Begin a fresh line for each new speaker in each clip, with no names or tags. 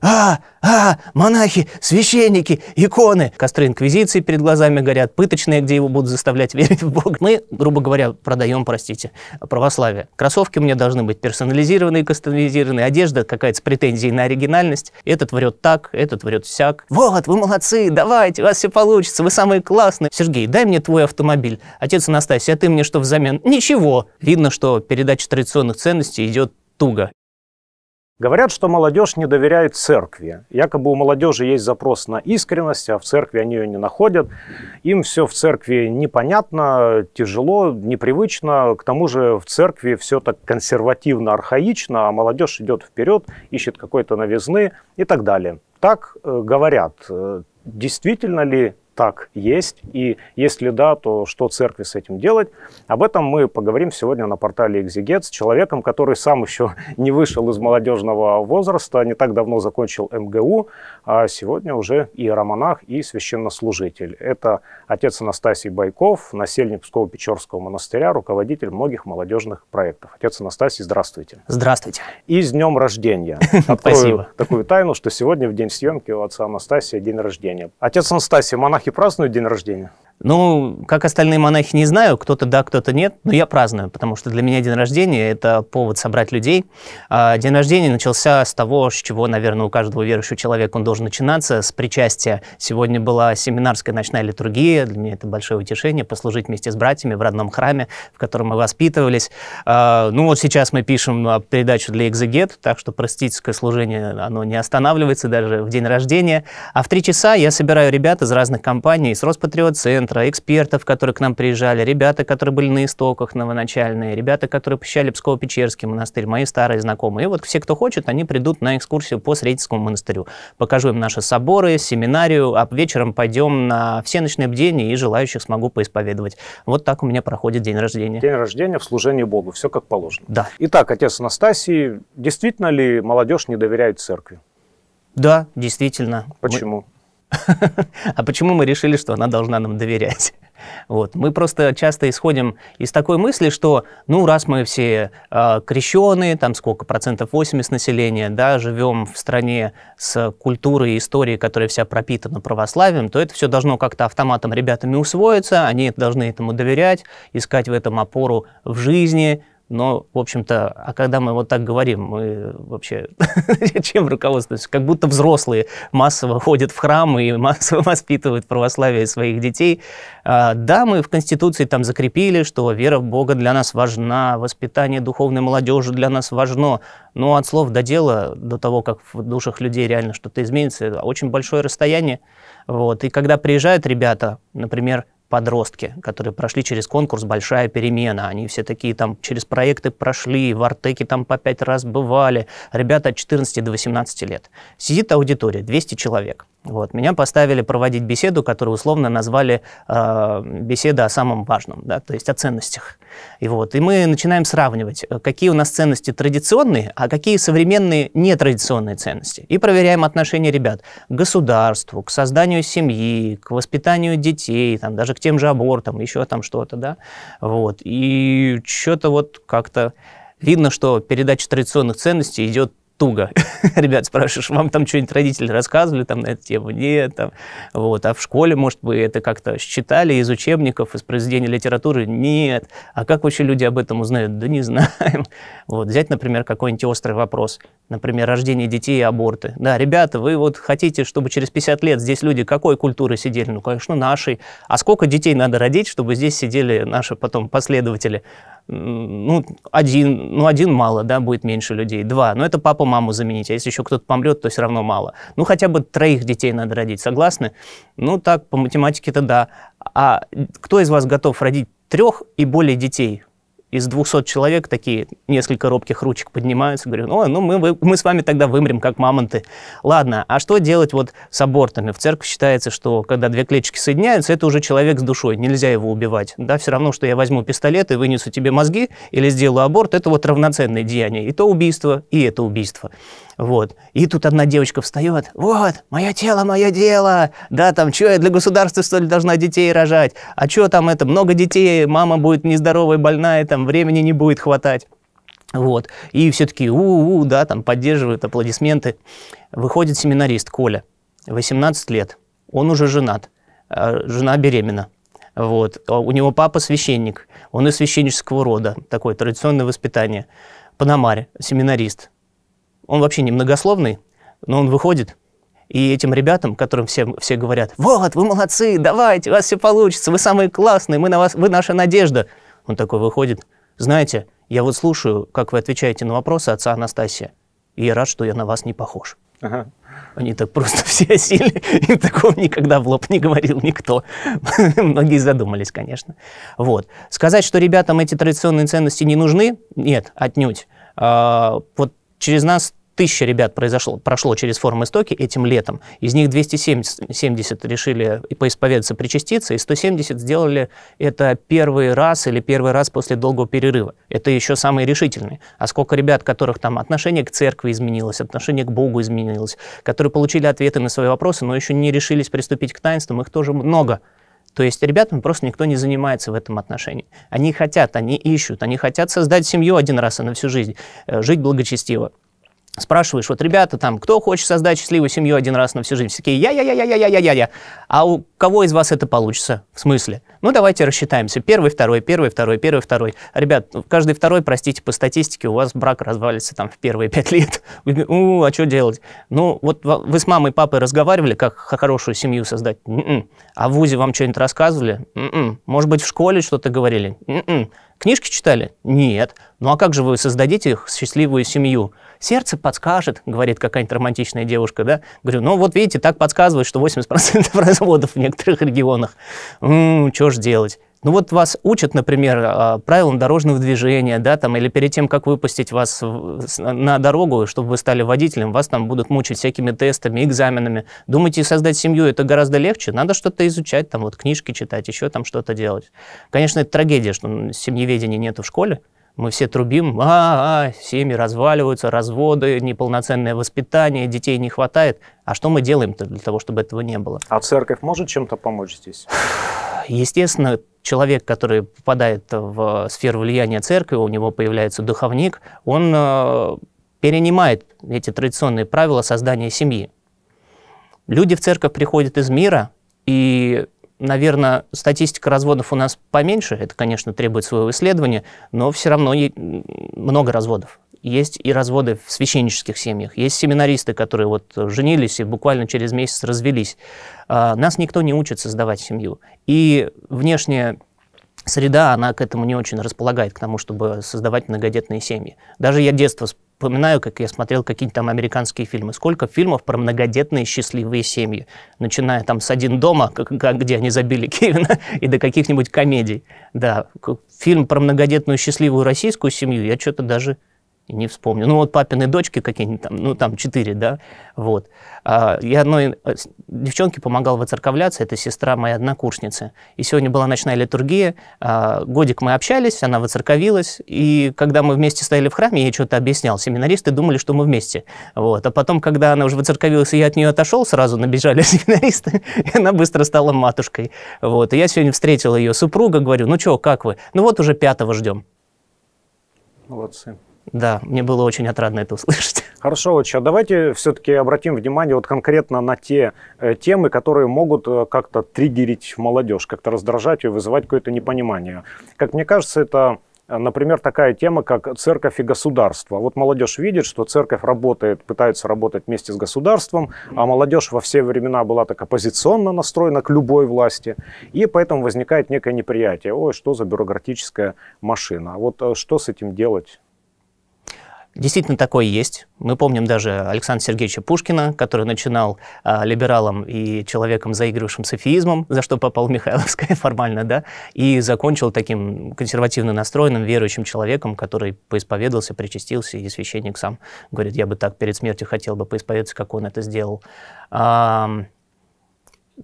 «А, а, монахи, священники, иконы!» Костры инквизиции перед глазами горят, пыточные, где его будут заставлять верить в Бога. Мы, грубо говоря, продаем, простите, православие. Кроссовки у меня должны быть персонализированные, кастомизированные, одежда какая-то с претензией на оригинальность. Этот врет так, этот врет всяк. «Вот, вы молодцы, давайте, у вас все получится, вы самые классные!» «Сергей, дай мне твой автомобиль!» «Отец Анастасий, а ты мне что взамен?» «Ничего!» Видно, что передача традиционных ценностей идет туго.
Говорят, что молодежь не доверяет церкви. Якобы у молодежи есть запрос на искренность, а в церкви они ее не находят. Им все в церкви непонятно, тяжело, непривычно. К тому же в церкви все так консервативно, архаично, а молодежь идет вперед, ищет какой-то новизны и так далее. Так э, говорят. Э, действительно ли так есть, и если да, то что церкви с этим делать? Об этом мы поговорим сегодня на портале «Экзегет» с человеком, который сам еще не вышел из молодежного возраста, не так давно закончил МГУ, а сегодня уже и романах, и священнослужитель. Это отец Анастасий Байков, насельник Псково-Печорского монастыря, руководитель многих молодежных проектов. Отец Анастасий, здравствуйте. Здравствуйте. И с днем рождения. Открою Спасибо. такую тайну, что сегодня в день съемки у отца Анастасия день рождения. Отец Анастасий, монахи празднуют день рождения?
Ну, как остальные монахи, не знаю, кто-то да, кто-то нет, но я праздную, потому что для меня день рождения – это повод собрать людей. А, день рождения начался с того, с чего, наверное, у каждого верующего человека он должен начинаться, с причастия. Сегодня была семинарская ночная литургия, для меня это большое утешение, послужить вместе с братьями в родном храме, в котором мы воспитывались. А, ну, вот сейчас мы пишем а, передачу для экзегет, так что простительское служение, оно не останавливается даже в день рождения. А в три часа я собираю ребят из разных компаний, из Роспатриот, центра, экспертов, которые к нам приезжали, ребята, которые были на истоках новоначальные, ребята, которые посещали Псково-Печерский монастырь, мои старые знакомые. И вот все, кто хочет, они придут на экскурсию по Средицкому монастырю. Покажу им наши соборы, семинарию, а вечером пойдем на всеночное бдение и желающих смогу поисповедовать. Вот так у меня проходит день рождения. День
рождения в служении Богу, все как положено. Да. Итак, отец Анастасий, действительно ли молодежь не доверяет церкви?
Да, действительно. Почему? Мы... а почему мы решили, что она должна нам доверять? Вот. Мы просто часто исходим из такой мысли, что, ну, раз мы все э, а, крещеные, там сколько, процентов 80 населения, да, живем в стране с культурой и историей, которая вся пропитана православием, то это все должно как-то автоматом ребятами усвоиться, они должны этому доверять, искать в этом опору в жизни, но, в общем-то, а когда мы вот так говорим, мы вообще чем руководствуемся? Как будто взрослые массово ходят в храм и массово воспитывают православие своих детей. А, да, мы в Конституции там закрепили, что вера в Бога для нас важна, воспитание духовной молодежи для нас важно. Но от слов до дела, до того, как в душах людей реально что-то изменится, очень большое расстояние. Вот. И когда приезжают ребята, например, подростки, которые прошли через конкурс «Большая перемена». Они все такие там через проекты прошли, в Артеке там по пять раз бывали. Ребята от 14 до 18 лет. Сидит аудитория, 200 человек. Вот. Меня поставили проводить беседу, которую условно назвали э, «Беседа о самом важном», да, то есть о ценностях. И, вот, и мы начинаем сравнивать, э, какие у нас ценности традиционные, а какие современные нетрадиционные ценности. И проверяем отношение ребят к государству, к созданию семьи, к воспитанию детей, там, даже к тем же абортам, еще там что-то, да. Вот. И что-то вот как-то видно, что передача традиционных ценностей идет туго. Ребят, спрашиваешь, вам там что-нибудь родители рассказывали там на эту тему? Нет. Там, вот. А в школе, может, вы это как-то считали из учебников, из произведений литературы? Нет. А как вообще люди об этом узнают? Да не знаем. Вот. Взять, например, какой-нибудь острый вопрос. Например, рождение детей и аборты. Да, ребята, вы вот хотите, чтобы через 50 лет здесь люди какой культуры сидели? Ну, конечно, нашей. А сколько детей надо родить, чтобы здесь сидели наши потом последователи? ну, один, ну, один мало, да, будет меньше людей, два, но это папа маму заменить, а если еще кто-то помрет, то все равно мало. Ну, хотя бы троих детей надо родить, согласны? Ну, так, по математике-то да. А кто из вас готов родить трех и более детей? из 200 человек такие несколько робких ручек поднимаются, говорю, ну, ну мы, мы с вами тогда вымрем, как мамонты. Ладно, а что делать вот с абортами? В церкви считается, что когда две клеточки соединяются, это уже человек с душой, нельзя его убивать. Да, все равно, что я возьму пистолет и вынесу тебе мозги или сделаю аборт, это вот равноценное деяние. И то убийство, и это убийство. Вот. И тут одна девочка встает, вот, мое тело, мое дело, да, там, что я для государства, что ли, должна детей рожать, а что там это, много детей, мама будет нездоровая, больная, там, времени не будет хватать. Вот. И все таки у-у, да, там поддерживают аплодисменты. Выходит семинарист Коля, 18 лет, он уже женат, а, жена беременна. Вот. А у него папа священник, он из священнического рода, такое традиционное воспитание. Пономарь, семинарист, он вообще не многословный, но он выходит, и этим ребятам, которым все, все говорят, вот, вы молодцы, давайте, у вас все получится, вы самые классные, мы на вас, вы наша надежда. Он такой выходит, знаете, я вот слушаю, как вы отвечаете на вопросы отца Анастасия, и я рад, что я на вас не похож. Ага. Они так просто все осели, И такого никогда в лоб не говорил никто. Многие задумались, конечно. Вот. Сказать, что ребятам эти традиционные ценности не нужны, нет, отнюдь. А, вот через нас Тысяча ребят произошло, прошло через форум истоки этим летом. Из них 270 решили поисповедаться, причаститься, и 170 сделали это первый раз или первый раз после долгого перерыва. Это еще самые решительные. А сколько ребят, которых там отношение к церкви изменилось, отношение к Богу изменилось, которые получили ответы на свои вопросы, но еще не решились приступить к таинствам, их тоже много. То есть ребятам просто никто не занимается в этом отношении. Они хотят, они ищут, они хотят создать семью один раз и на всю жизнь, э, жить благочестиво спрашиваешь, вот, ребята, там, кто хочет создать счастливую семью один раз на всю жизнь? Все такие, я-я-я-я-я-я-я-я. А у кого из вас это получится? В смысле? Ну, давайте рассчитаемся. Первый, второй, первый, второй, первый, второй. Ребят, ну, каждый второй, простите, по статистике, у вас брак развалится там в первые пять лет. У, а что делать? Ну, вот вы с мамой и папой разговаривали, как хорошую семью создать? М-м. А в ВУЗе вам что-нибудь рассказывали? М-м. Может быть, в школе что-то говорили? н м-м. Книжки читали? Нет. Ну а как же вы создадите их счастливую семью? Сердце подскажет, говорит какая-нибудь романтичная девушка, да? Говорю, ну вот видите, так подсказывает, что 80% разводов в некоторых регионах. Ммм, что ж делать? Ну вот вас учат, например, э, правилам дорожного движения, да, там, или перед тем, как выпустить вас на дорогу, чтобы вы стали водителем, вас там будут мучить всякими тестами, экзаменами. Думаете, создать семью это гораздо легче? Надо что-то изучать, там, вот книжки читать, еще там что-то делать. Конечно, это трагедия, что семьеведения нету в школе, мы все трубим, а, -а, -а семьи разваливаются, разводы, неполноценное воспитание, детей не хватает. А что мы делаем-то для того, чтобы этого не было? А церковь может чем-то помочь здесь? Естественно, человек, который попадает в сферу влияния церкви, у него появляется духовник, он э, перенимает эти традиционные правила создания семьи. Люди в церковь приходят из мира, и наверное, статистика разводов у нас поменьше, это, конечно, требует своего исследования, но все равно много разводов. Есть и разводы в священнических семьях, есть семинаристы, которые вот женились и буквально через месяц развелись. А, нас никто не учит создавать семью. И внешняя среда, она к этому не очень располагает, к тому, чтобы создавать многодетные семьи. Даже я детство вспоминаю, как я смотрел какие-то там американские фильмы. Сколько фильмов про многодетные счастливые семьи, начиная там с «Один дома», как, как, где они забили Кевина, и до каких-нибудь комедий. Да, фильм про многодетную счастливую российскую семью я что-то даже не вспомню. Ну, вот папины дочки какие-нибудь там, ну, там четыре, да, вот. А, я одной э, девчонке помогал выцерковляться, это сестра моей однокурсницы. И сегодня была ночная литургия, а, годик мы общались, она выцерковилась, и когда мы вместе стояли в храме, я ей что-то объяснял, семинаристы думали, что мы вместе, вот. А потом, когда она уже выцерковилась, и я от нее отошел, сразу набежали семинаристы, и она быстро стала матушкой, вот. И я сегодня встретил ее супруга, говорю, ну что, как вы? Ну вот уже пятого ждем. Молодцы. Да, мне было очень отрадно это услышать.
Хорошо, вот сейчас давайте все-таки обратим внимание вот конкретно на те э, темы, которые могут э, как-то триггерить молодежь, как-то раздражать ее, вызывать какое-то непонимание. Как мне кажется, это э, Например, такая тема, как церковь и государство. Вот молодежь видит, что церковь работает, пытается работать вместе с государством, а молодежь во все времена была так оппозиционно настроена к любой власти, и поэтому возникает некое неприятие. Ой, что за бюрократическая машина? А вот э, что с этим делать?
Действительно, такое есть. Мы помним даже Александра Сергеевича Пушкина, который начинал э, а, либералом и человеком, заигрывавшим с за что попал михайловское формально, да, и закончил таким консервативно настроенным, верующим человеком, который поисповедался, причастился, и священник сам говорит, я бы так перед смертью хотел бы поисповедаться, как он это сделал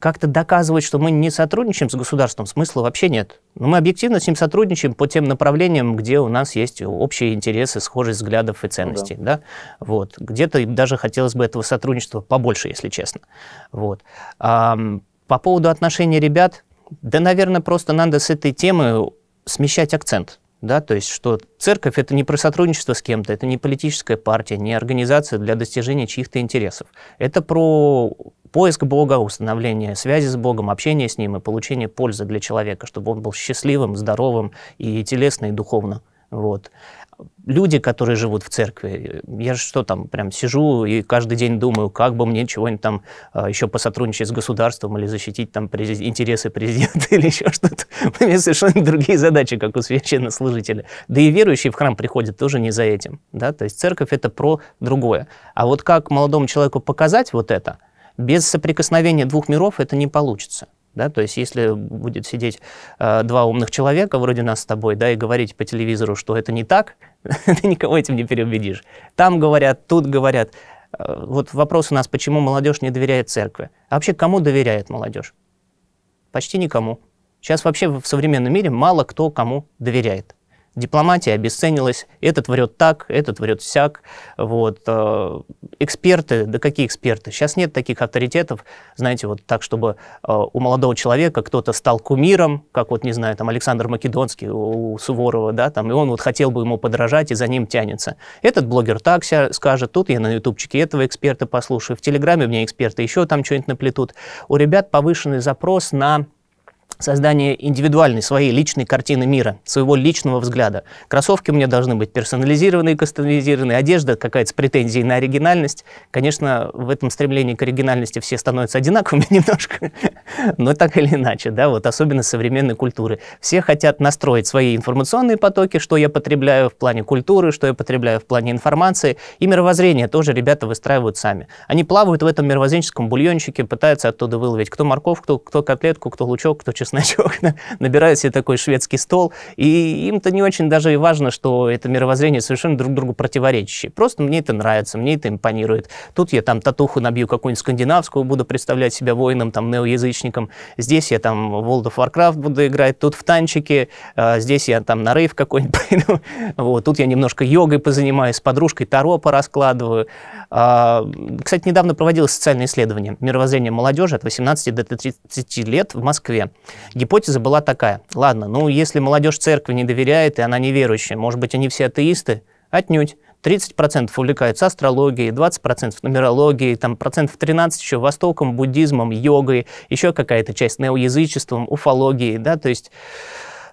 как-то доказывать, что мы не сотрудничаем с государством, смысла вообще нет. Но мы объективно с ним сотрудничаем по тем направлениям, где у нас есть общие интересы, схожие взглядов и ценностей. Ну да. Да? Вот. Где-то даже хотелось бы этого сотрудничества побольше, если честно. Вот. А, по поводу отношений ребят, да, наверное, просто надо с этой темы смещать акцент да, то есть что церковь это не про сотрудничество с кем-то, это не политическая партия, не организация для достижения чьих-то интересов. Это про поиск Бога, установление связи с Богом, общение с Ним и получение пользы для человека, чтобы он был счастливым, здоровым и телесно, и духовно. Вот. Люди, которые живут в церкви, я же что там, прям сижу и каждый день думаю, как бы мне чего-нибудь там а, еще посотрудничать с государством или защитить там презид... интересы президента или еще что-то. У меня совершенно другие задачи, как у священнослужителя. Да и верующие в храм приходят тоже не за этим. Да? То есть церковь — это про другое. А вот как молодому человеку показать вот это — без соприкосновения двух миров это не получится. Да? То есть если будет сидеть э, два умных человека вроде нас с тобой да, и говорить по телевизору, что это не так, ты никого этим не переубедишь. Там говорят, тут говорят. Э, вот вопрос у нас, почему молодежь не доверяет церкви. А вообще кому доверяет молодежь? Почти никому. Сейчас вообще в современном мире мало кто кому доверяет. Дипломатия обесценилась, этот врет так, этот врет всяк. Вот. Э, эксперты, да какие эксперты? Сейчас нет таких авторитетов, знаете, вот так, чтобы э, у молодого человека кто-то стал кумиром, как вот, не знаю, там Александр Македонский у Суворова, да, там, и он вот хотел бы ему подражать и за ним тянется. Этот блогер так скажет, тут я на ютубчике этого эксперта послушаю, в Телеграме мне эксперты еще там что-нибудь наплетут. У ребят повышенный запрос на создание индивидуальной, своей личной картины мира, своего личного взгляда. Кроссовки у меня должны быть персонализированные, кастомизированные, одежда какая-то с претензией на оригинальность. Конечно, в этом стремлении к оригинальности все становятся одинаковыми немножко, но так или иначе, да, вот особенно современной культуры. Все хотят настроить свои информационные потоки, что я потребляю в плане культуры, что я потребляю в плане информации, и мировоззрение тоже ребята выстраивают сами. Они плавают в этом мировоззренческом бульончике, пытаются оттуда выловить кто морковку кто, кто котлетку, кто лучок, кто чеснок значок, набирают себе такой шведский стол, и им-то не очень даже и важно, что это мировоззрение совершенно друг другу противоречащие. Просто мне это нравится, мне это импонирует. Тут я там татуху набью какую-нибудь скандинавскую, буду представлять себя воином, там, неоязычником. Здесь я там в World of Warcraft буду играть, тут в танчике, э, здесь я там на рейв какой-нибудь пойду. вот, тут я немножко йогой позанимаюсь, с подружкой таро пораскладываю. Э, кстати, недавно проводилось социальное исследование мировоззрения молодежи от 18 до 30 лет в Москве. Гипотеза была такая. Ладно, ну если молодежь церкви не доверяет, и она неверующая, может быть, они все атеисты? Отнюдь. 30% увлекаются астрологией, 20% нумерологией, там процентов 13 еще востоком, буддизмом, йогой, еще какая-то часть неоязычеством, уфологией, да, то есть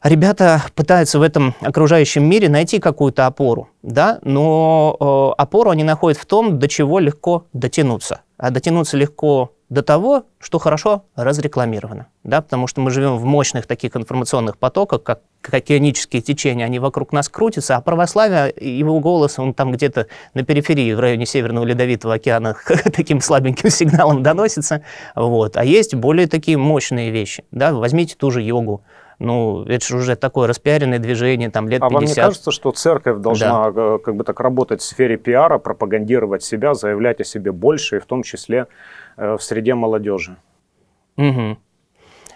ребята пытаются в этом окружающем мире найти какую-то опору, да, но э, опору они находят в том, до чего легко дотянуться. А дотянуться легко до того, что хорошо разрекламировано. Да? Потому что мы живем в мощных таких информационных потоках, как, как ионические течения, они вокруг нас крутятся, а православие, его голос, он там где-то на периферии, в районе Северного Ледовитого океана таким слабеньким сигналом доносится. Вот. А есть более такие мощные вещи. Да? Возьмите ту же йогу, ну, это же уже такое распиаренное движение, там, лет а 50. А вам не кажется,
что церковь должна да. Э, как бы так работать в сфере пиара, пропагандировать себя, заявлять о себе больше, и в том числе Э, в среде молодежи.
Угу.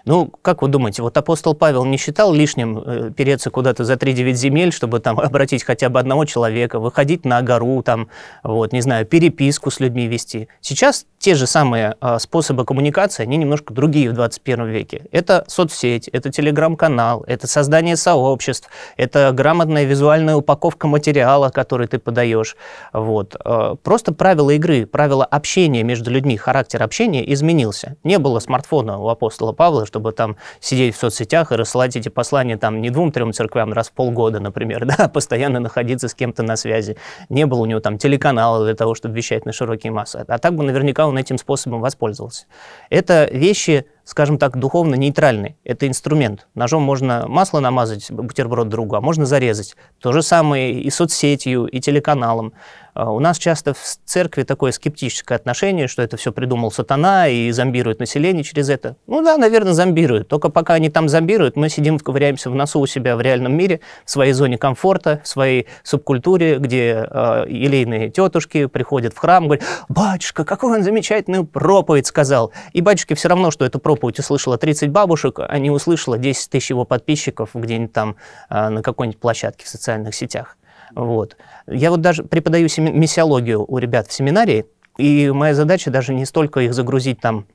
Ну, как вы думаете, вот апостол Павел не считал лишним э, переться куда-то за 3-9 земель, чтобы там обратить хотя бы одного человека, выходить на гору, там, вот, не знаю, переписку с людьми вести. Сейчас те же самые э, способы коммуникации, они немножко другие в 21 веке. Это соцсеть, это телеграм-канал, это создание сообществ, это грамотная визуальная упаковка материала, который ты подаешь. Вот. Э, просто правила игры, правила общения между людьми, характер общения изменился. Не было смартфона у апостола Павла, чтобы там сидеть в соцсетях и рассылать эти послания там не двум-трем церквям раз в полгода, например, да, а постоянно находиться с кем-то на связи. Не было у него там телеканала для того, чтобы вещать на широкие массы. А так бы наверняка он этим способом воспользовался. Это вещи скажем так, духовно нейтральный Это инструмент. Ножом можно масло намазать, бутерброд другу, а можно зарезать. То же самое и соцсетью, и телеканалом. А, у нас часто в церкви такое скептическое отношение, что это все придумал сатана и зомбирует население через это. Ну да, наверное, зомбирует. Только пока они там зомбируют, мы сидим, ковыряемся в носу у себя в реальном мире, в своей зоне комфорта, в своей субкультуре, где э, елейные тетушки приходят в храм, говорят, батюшка, какой он замечательный проповедь сказал. И батюшке все равно, что это проповедь проповедь услышала 30 бабушек, а не услышала 10 тысяч его подписчиков где-нибудь там а, на какой-нибудь площадке в социальных сетях. Вот. Я вот даже преподаю миссиологию у ребят в семинарии, и моя задача даже не столько их загрузить там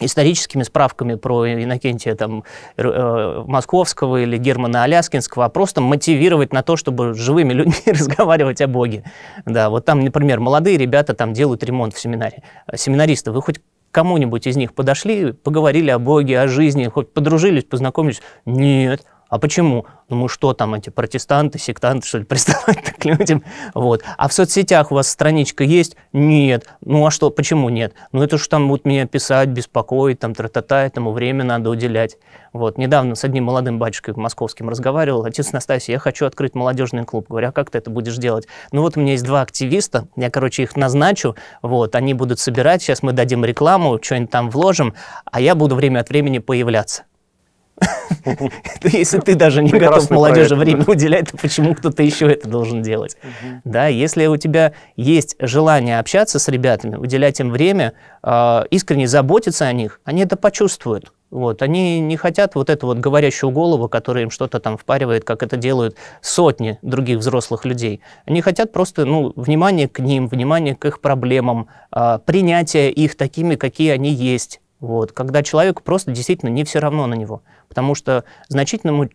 историческими справками про Иннокентия там, э, Московского или Германа Аляскинского, а просто мотивировать на то, чтобы с живыми людьми разговаривать о Боге. Да, вот там, например, молодые ребята там делают ремонт в семинаре. Семинаристы, вы хоть кому-нибудь из них подошли, поговорили о Боге, о жизни, хоть подружились, познакомились? Нет. А почему? Ну мы что там, эти протестанты, сектанты, что ли, приставать к людям? Вот. А в соцсетях у вас страничка есть? Нет. Ну а что, почему нет? Ну это же там будут меня писать, беспокоить, там тра-та-та, этому время надо уделять. Вот. Недавно с одним молодым батюшкой московским разговаривал. Отец Настасий, я хочу открыть молодежный клуб. Говорю, а как ты это будешь делать? Ну вот у меня есть два активиста, я, короче, их назначу, вот, они будут собирать, сейчас мы дадим рекламу, что-нибудь там вложим, а я буду время от времени появляться. Если ты даже не готов молодежи время уделять, то почему кто-то еще это должен делать? Да, если у тебя есть желание общаться с ребятами, уделять им время, а, искренне заботиться о них, они это почувствуют. Вот, они не хотят вот эту вот говорящую голову, которая им что-то там впаривает, как это делают сотни других взрослых людей. Они хотят просто, ну, внимание к ним, внимание к их проблемам, а, принятия их такими, какие они есть. Вот, когда человек просто действительно не все равно на него потому что значительному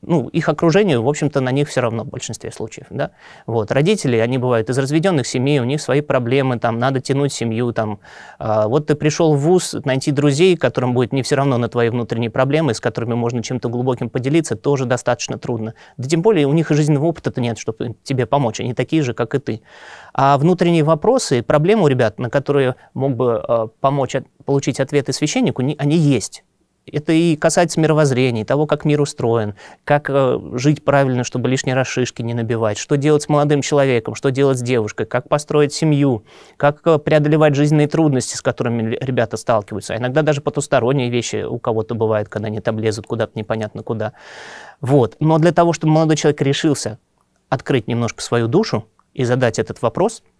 ну, их окружению, в общем-то, на них все равно в большинстве случаев, да. Вот, родители, они бывают из разведенных семей, у них свои проблемы, там, надо тянуть семью, там. А, вот ты пришел в ВУЗ, найти друзей, которым будет не все равно на твои внутренние проблемы, с которыми можно чем-то глубоким поделиться, тоже достаточно трудно. Да тем более у них и жизненного опыта-то нет, чтобы тебе помочь, они такие же, как и ты. А внутренние вопросы проблемы у ребят, на которые мог бы э, помочь от, получить ответы священнику, они есть. Это и касается мировоззрения, того, как мир устроен, как э, жить правильно, чтобы лишний раз не набивать, что делать с молодым человеком, что делать с девушкой, как построить семью, как э, преодолевать жизненные трудности, с которыми ребята сталкиваются. А иногда даже потусторонние вещи у кого-то бывают, когда они там лезут куда-то непонятно куда. Вот. Но для того, чтобы молодой человек решился открыть немножко свою душу и задать этот вопрос –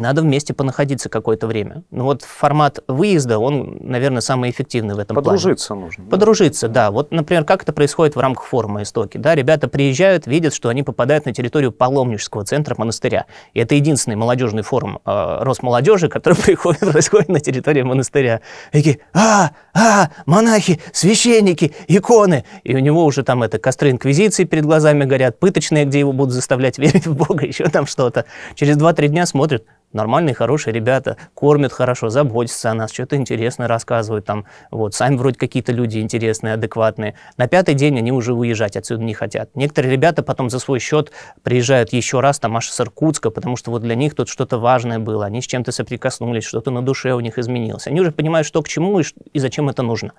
надо вместе понаходиться какое-то время. Ну вот формат выезда, он, наверное, самый эффективный в этом Подружиться плане. нужно. Да? Подружиться, да. Вот, например, как это происходит в рамках форума «Истоки». Да, ребята приезжают, видят, что они попадают на территорию паломнического центра монастыря. И это единственный молодежный форум э, Росмолодежи, который приходит, происходит на территории монастыря. И такие, а, а, монахи, священники, иконы. И у него уже там это костры инквизиции перед глазами горят, пыточные, где его будут заставлять верить в Бога, еще там что-то. Через 2-3 дня смотрят, нормальные, хорошие ребята, кормят хорошо, заботятся о нас, что-то интересное рассказывают там, вот, сами вроде какие-то люди интересные, адекватные. На пятый день они уже уезжать отсюда не хотят. Некоторые ребята потом за свой счет приезжают еще раз там аж с Иркутска, потому что вот для них тут что-то важное было, они с чем-то соприкоснулись, что-то на душе у них изменилось. Они уже понимают, что к чему и, и зачем это нужно.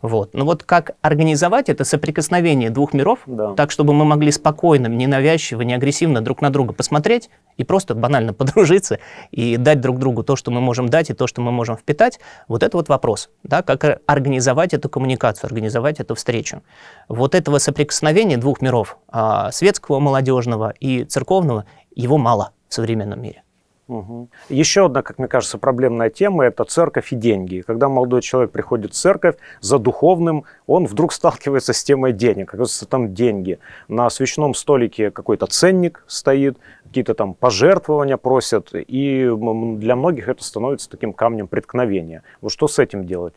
Вот. Но вот как организовать это соприкосновение двух миров, да. так, чтобы мы могли спокойно, ненавязчиво, не агрессивно друг на друга посмотреть и просто банально подружиться и дать друг другу то, что мы можем дать, и то, что мы можем впитать, вот это вот вопрос, да, как организовать эту коммуникацию, организовать эту встречу. Вот этого соприкосновения двух миров, а, светского молодежного и церковного, его мало в современном мире.
Угу. Еще одна, как мне кажется, проблемная тема – это церковь и деньги. Когда молодой человек приходит в церковь за духовным, он вдруг сталкивается с темой денег. Оказывается, там деньги. На свечном столике какой-то ценник стоит, какие-то там пожертвования просят, и для многих это становится таким камнем преткновения. Вот что с этим делать?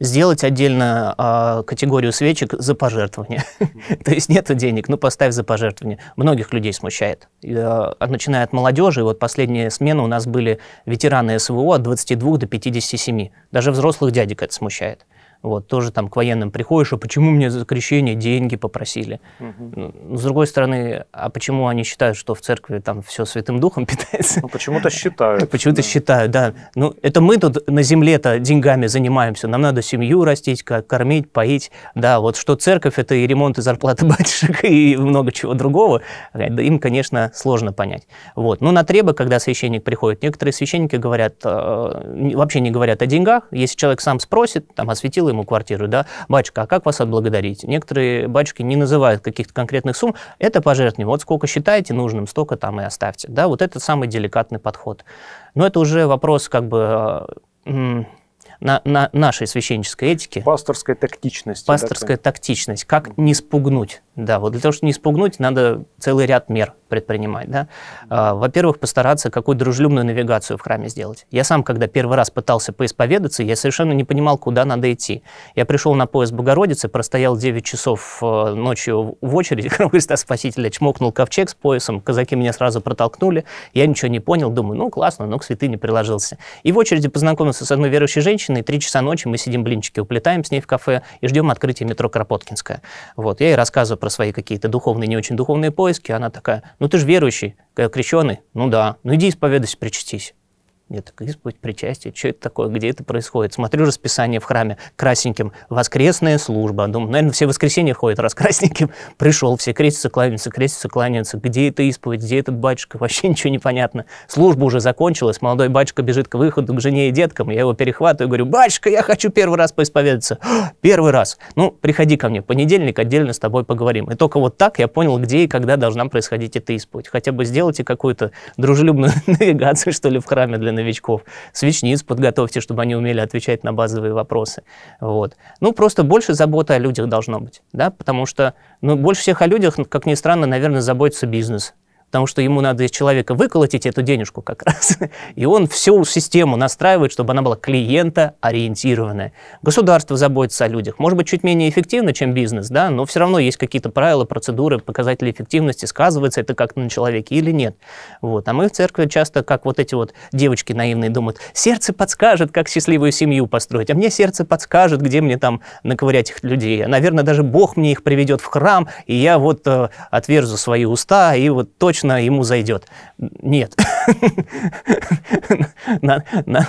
сделать отдельно э, категорию свечек за пожертвование. То есть нет денег, ну поставь за пожертвование. Многих людей смущает. И, э, начиная от молодежи, вот последняя смена у нас были ветераны СВО от 22 до 57. Даже взрослых дядек это смущает. Вот, тоже там к военным приходишь, а почему мне за крещение деньги попросили?
Угу.
с другой стороны, а почему они считают, что в церкви там все Святым Духом питается? Ну, почему-то считают. Почему-то считают, да. Ну, это мы тут на земле-то деньгами занимаемся, нам надо семью растить, кормить, поить. Да, вот что церковь, это и ремонт, и зарплата батюшек, и много чего другого. Им, конечно, сложно понять. Вот. Но на требы, когда священник приходит, некоторые священники говорят, э, вообще не говорят о деньгах. Если человек сам спросит, там, осветил купил ему квартиру, да, батюшка, а как вас отблагодарить? Некоторые батюшки не называют каких-то конкретных сумм, это пожертвование, вот сколько считаете нужным, столько там и оставьте, да, вот это самый деликатный подход. Но это уже вопрос как бы э, на, на нашей священнической этике. Пасторская тактичность. Пасторская да, тактичность. Как не спугнуть? Да, вот для того, чтобы не спугнуть, надо целый ряд мер предпринимать, да, а, во-первых, постараться какую-то дружелюбную навигацию в храме сделать. Я сам, когда первый раз пытался поисповедаться, я совершенно не понимал, куда надо идти. Я пришел на поезд Богородицы, простоял 9 часов э, ночью в очереди к Христа Спасителя, чмокнул ковчег с поясом, казаки меня сразу протолкнули, я ничего не понял, думаю, ну, классно, но к святыне приложился. И в очереди познакомился с одной верующей женщиной, 3 часа ночи мы сидим блинчики уплетаем с ней в кафе и ждем открытия метро Кропоткинская. Вот, я ей рассказываю про свои какие-то духовные, не очень духовные поиски, она такая, ну ты же верующий, крещеный. Ну да, ну иди исповедуйся, причастись. Мне так исповедь, причастие, что это такое, где это происходит? Смотрю расписание в храме красненьким, воскресная служба. Думаю, наверное, все воскресенья ходят раз красненьким. Пришел, все крестятся, кланяются, крестятся, кланяются. Где это исповедь, где этот батюшка, вообще ничего не понятно. Служба уже закончилась, молодой батюшка бежит к выходу к жене и деткам. Я его перехватываю, говорю, батюшка, я хочу первый раз поисповедаться. Первый раз. Ну, приходи ко мне, понедельник отдельно с тобой поговорим. И только вот так я понял, где и когда должна происходить эта исповедь. Хотя бы сделайте какую-то дружелюбную навигацию, что ли, в храме для новичков. Свечниц подготовьте, чтобы они умели отвечать на базовые вопросы. Вот. Ну, просто больше заботы о людях должно быть, да, потому что, ну, больше всех о людях, как ни странно, наверное, заботится бизнес, потому что ему надо из человека выколотить эту денежку как раз. И он всю систему настраивает, чтобы она была клиентоориентированная. Государство заботится о людях. Может быть, чуть менее эффективно, чем бизнес, да, но все равно есть какие-то правила, процедуры, показатели эффективности, сказывается это как-то на человеке или нет. Вот. А мы в церкви часто, как вот эти вот девочки наивные думают, сердце подскажет, как счастливую семью построить, а мне сердце подскажет, где мне там наковырять их людей. А, наверное, даже Бог мне их приведет в храм, и я вот э, отверзу свои уста, и вот точно точно ему зайдет. Нет.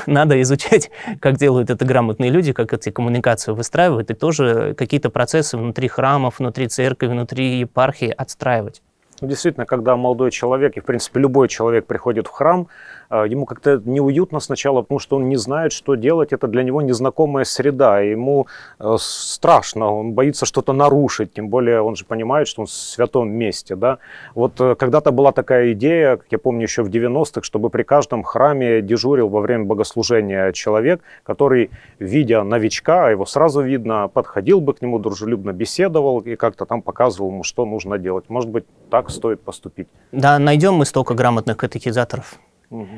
Надо изучать, как делают это грамотные люди, как эти коммуникации выстраивают, и тоже какие-то процессы внутри храмов, внутри церкви, внутри епархии отстраивать.
Действительно, когда молодой человек, и в принципе любой человек приходит в храм, а, ему как-то неуютно сначала, потому что он не знает, что делать, это для него незнакомая среда, ему э, страшно, он боится что-то нарушить, тем более он же понимает, что он в святом месте, да. Вот э, когда-то была такая идея, как я помню еще в 90-х, чтобы при каждом храме дежурил во время богослужения человек, который, видя новичка, а его сразу видно, подходил бы к нему дружелюбно, беседовал и как-то там показывал ему, что нужно делать. Может быть, так стоит поступить.
Да, найдем мы столько грамотных катехизаторов.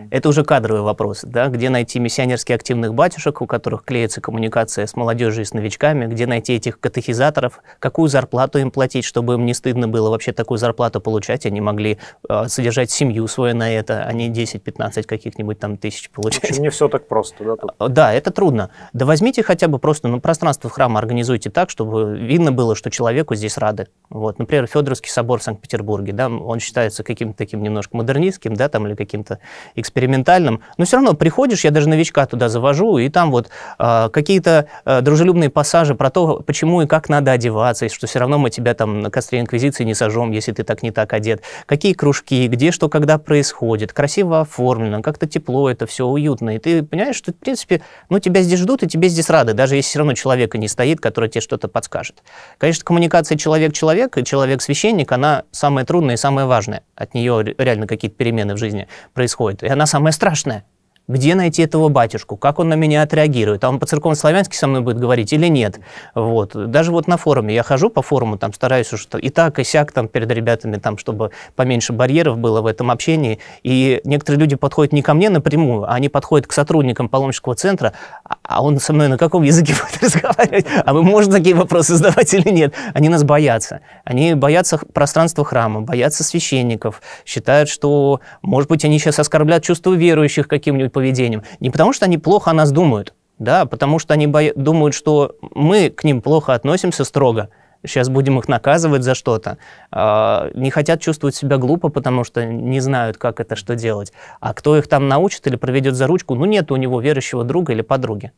Это уже кадровые вопросы, да, где найти миссионерски активных батюшек, у которых клеится коммуникация с молодежью и с новичками, где найти этих катехизаторов, какую зарплату им платить, чтобы им не стыдно было вообще такую зарплату получать, они могли э, содержать семью свою на это, а не 10-15 каких-нибудь там тысяч получать. общем, не все так просто, да? Тут? Э, да, это трудно. Да возьмите хотя бы просто, ну, пространство в храма организуйте так, чтобы видно было, что человеку здесь рады. Вот, например, Федоровский собор в Санкт-Петербурге, да, он считается каким-то таким немножко модернистским, да, там, или каким-то экспериментальном, но все равно приходишь, я даже новичка туда завожу, и там вот э, какие-то э, дружелюбные пассажи про то, почему и как надо одеваться, и что все равно мы тебя там на костре инквизиции не сожжем, если ты так не так одет. Какие кружки, где что, когда происходит, красиво оформлено, как-то тепло, это все уютно. И ты понимаешь, что, в принципе, ну, тебя здесь ждут, и тебе здесь рады, даже если все равно человека не стоит, который тебе что-то подскажет. Конечно, коммуникация человек-человек и человек-священник, она самая трудная и самая важная от нее реально какие-то перемены в жизни происходят. И она самая страшная где найти этого батюшку, как он на меня отреагирует, а он по-церковно-славянски со мной будет говорить или нет. Вот. Даже вот на форуме, я хожу по форуму, там стараюсь что и так, и сяк там перед ребятами, там, чтобы поменьше барьеров было в этом общении. И некоторые люди подходят не ко мне напрямую, а они подходят к сотрудникам паломнического центра, а, а он со мной на каком языке будет разговаривать? А мы можем такие вопросы задавать или нет? Они нас боятся. Они боятся пространства храма, боятся священников, считают, что, может быть, они сейчас оскорблят чувство верующих каким-нибудь поведением. Не потому, что они плохо о нас думают, да, а потому что они бо... думают, что мы к ним плохо относимся строго, сейчас будем их наказывать за что-то. А, не хотят чувствовать себя глупо, потому что не знают, как это, что делать. А кто их там научит или проведет за ручку, ну нет у него верующего друга или подруги.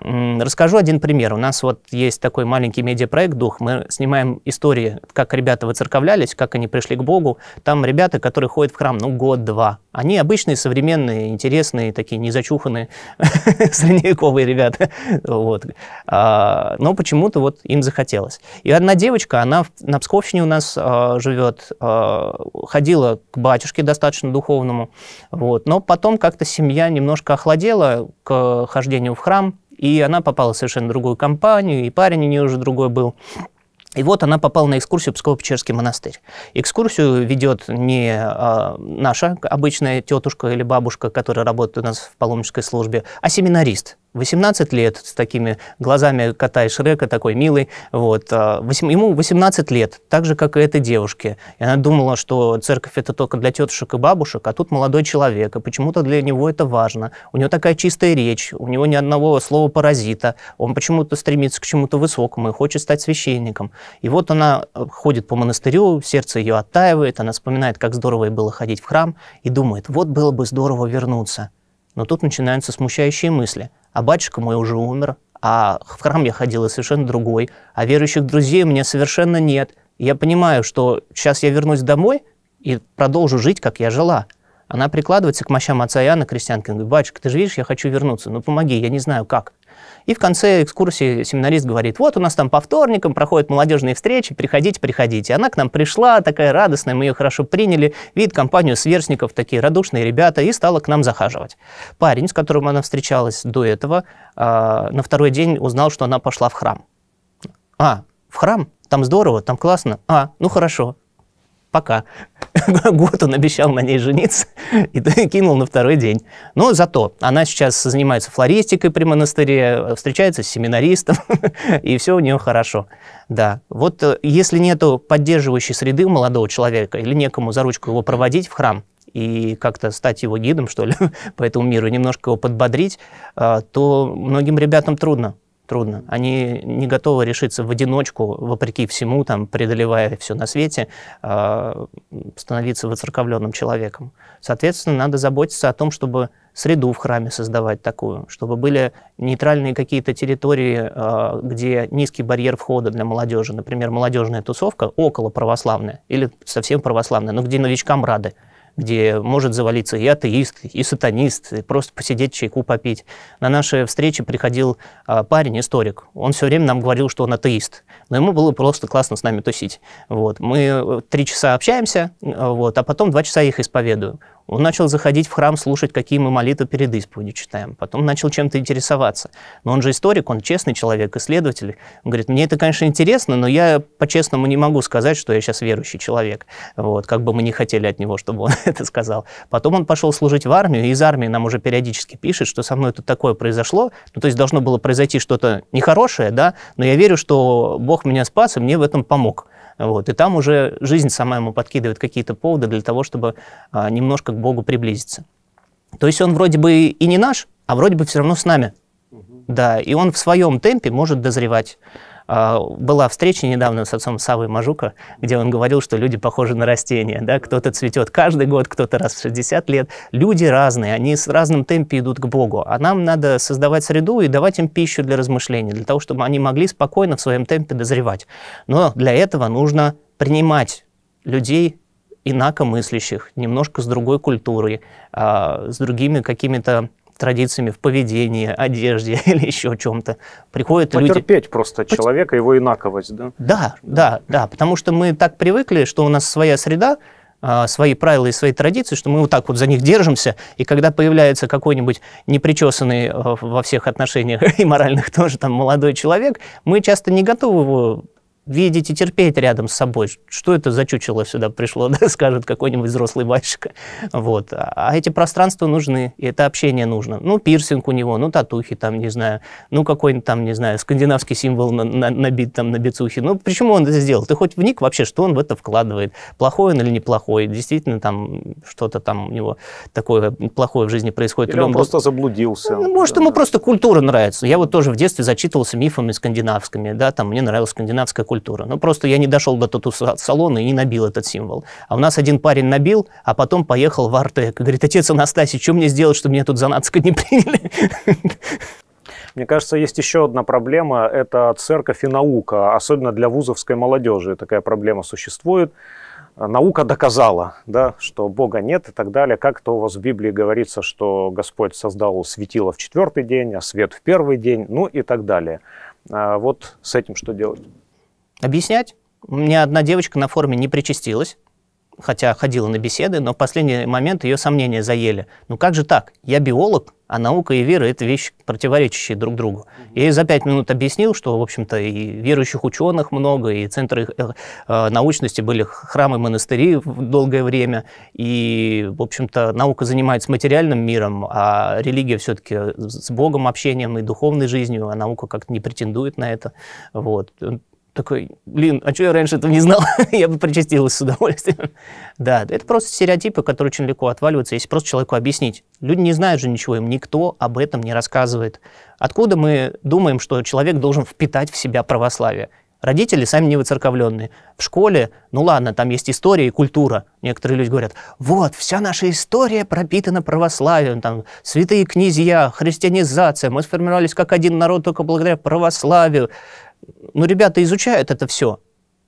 Расскажу один пример. У нас вот есть такой маленький медиапроект «Дух». Мы снимаем истории, как ребята выцерковлялись, как они пришли к Богу. Там ребята, которые ходят в храм, ну, год-два. Они обычные, современные, интересные, такие незачуханные, средневековые ребята. вот. а, но почему-то вот им захотелось. И одна девочка, она на Псковщине у нас а, живет, а, ходила к батюшке достаточно духовному. Вот. Но потом как-то семья немножко охладела к хождению в храм, и она попала в совершенно другую компанию, и парень у нее уже другой был. И вот она попала на экскурсию в Псково-Печерский монастырь. Экскурсию ведет не а, наша обычная тетушка или бабушка, которая работает у нас в паломнической службе, а семинарист, 18 лет, с такими глазами кота и Шрека, такой милый. Вот. А, ему 18 лет, так же, как и этой девушке. И она думала, что церковь это только для тетушек и бабушек, а тут молодой человек, и почему-то для него это важно. У него такая чистая речь, у него ни одного слова паразита, он почему-то стремится к чему-то высокому и хочет стать священником. И вот она э, ходит по монастырю, сердце ее оттаивает, она вспоминает, как здорово ей было ходить в храм, и думает, вот было бы здорово вернуться. Но тут начинаются смущающие мысли – а батюшка мой уже умер, а в храм я ходила совершенно другой, а верующих друзей у меня совершенно нет. я понимаю, что сейчас я вернусь домой и продолжу жить, как я жила. Она прикладывается к мощам отца Иоанна Крестьянкина, говорит, батюшка, ты же видишь, я хочу вернуться, ну помоги, я не знаю как. И в конце экскурсии семинарист говорит, вот у нас там по вторникам проходят молодежные встречи, приходите, приходите. Она к нам пришла, такая радостная, мы ее хорошо приняли, видит компанию сверстников, такие радушные ребята, и стала к нам захаживать. Парень, с которым она встречалась до этого, а, на второй день узнал, что она пошла в храм. А, в храм? Там здорово, там классно. А, ну хорошо, пока. Год он обещал на ней жениться и кинул на второй день. Но зато она сейчас занимается флористикой при монастыре, встречается с семинаристом, и все у нее хорошо. Да, вот э, если нету поддерживающей среды у молодого человека или некому за ручку его проводить в храм, и как-то стать его гидом, что ли, по этому миру, немножко его подбодрить, э, то многим ребятам трудно трудно. Они не готовы решиться в одиночку, вопреки всему, там, преодолевая все на свете, э, становиться выцерковленным человеком. Соответственно, надо заботиться о том, чтобы среду в храме создавать такую, чтобы были нейтральные какие-то территории, э, где низкий барьер входа для молодежи. Например, молодежная тусовка около православная или совсем православная, но где новичкам рады где может завалиться и атеист, и сатанист, и просто посидеть, чайку попить. На наши встречи приходил а, парень, историк. Он все время нам говорил, что он атеист. Но ему было просто классно с нами тусить. Вот. Мы э, три часа общаемся, э, вот, а потом два часа их исповедую. Он начал заходить в храм, слушать, какие мы молитвы перед исповедью читаем. Потом начал чем-то интересоваться. Но он же историк, он честный человек, исследователь. Он говорит, мне это, конечно, интересно, но я по-честному не могу сказать, что я сейчас верующий человек. Вот, как бы мы не хотели от него, чтобы он это сказал. Потом он пошел служить в армию, и из армии нам уже периодически пишет, что со мной тут такое произошло. Ну, то есть должно было произойти что-то нехорошее, да, но я верю, что Бог меня спас, и мне в этом помог. Вот. И там уже жизнь сама ему подкидывает какие-то поводы для того, чтобы а, немножко к Богу приблизиться. То есть он вроде бы и не наш, а вроде бы все равно с нами. Угу. Да, и он в своем темпе может дозревать. А, была встреча недавно с отцом Савы Мажука, где он говорил, что люди похожи на растения. Да? Кто-то цветет каждый год, кто-то раз в 60 лет. Люди разные, они с разным темпе идут к Богу. А нам надо создавать среду и давать им пищу для размышлений, для того, чтобы они могли спокойно в своем темпе дозревать. Но для этого нужно принимать людей инакомыслящих, немножко с другой культурой, а, с другими какими-то традициями в поведении, одежде или еще чем-то. Приходят Потерпеть люди...
Потерпеть просто Пот... человека, его инаковость, да?
Да, да, да, потому что мы так привыкли, что у нас своя среда, а, свои правила и свои традиции, что мы вот так вот за них держимся, и когда появляется какой-нибудь непричесанный э, во всех отношениях и моральных тоже там молодой человек, мы часто не готовы его видеть и терпеть рядом с собой. Что это за чучело сюда пришло, да, скажет какой-нибудь взрослый мальчик. Вот. А эти пространства нужны, и это общение нужно. Ну, пирсинг у него, ну, татухи там, не знаю, ну, какой-нибудь там, не знаю, скандинавский символ на, на, набит там на бицухе. Ну, почему он это сделал? Ты хоть вник вообще, что он в это вкладывает? Плохой он или неплохой? Действительно, там что-то там у него такое плохое в жизни происходит. Или он, он просто
заблудился. Ну,
может, да, ему просто культура нравится. Я вот тоже в детстве зачитывался мифами скандинавскими, да, там мне нравилась скандинавская культура культура. Ну, просто я не дошел до тату-салона и не набил этот символ. А у нас один парень набил, а потом поехал в Артек. Говорит, отец Анастасий, что мне сделать, чтобы меня тут за нацика не приняли?
Мне кажется, есть еще одна проблема – это церковь и наука, особенно для вузовской молодежи. Такая проблема существует. Наука доказала, да, что Бога нет и так далее. Как то у вас в Библии говорится, что Господь создал светило в четвертый день, а свет в первый день, ну и так далее. А вот с этим что делать?
объяснять. У меня одна девочка на форуме не причастилась, хотя ходила на беседы, но в последний момент ее сомнения заели. Ну как же так? Я биолог, а наука и вера — это вещи, противоречащие друг другу. Я ей за пять минут объяснил, что, в общем-то, и верующих ученых много, и центры э, э, научности были храмы, монастыри в долгое время, и, в общем-то, наука занимается материальным миром, а религия все-таки с Богом, общением и духовной жизнью, а наука как-то не претендует на это. Вот такой, блин, а что я раньше этого не знал? я бы причастилась с удовольствием. да, это просто стереотипы, которые очень легко отваливаются, если просто человеку объяснить. Люди не знают же ничего, им никто об этом не рассказывает. Откуда мы думаем, что человек должен впитать в себя православие? Родители сами не выцерковленные. В школе, ну ладно, там есть история и культура. Некоторые люди говорят, вот, вся наша история пропитана православием, там, святые князья, христианизация, мы сформировались как один народ только благодаря православию. Ну, ребята изучают это все,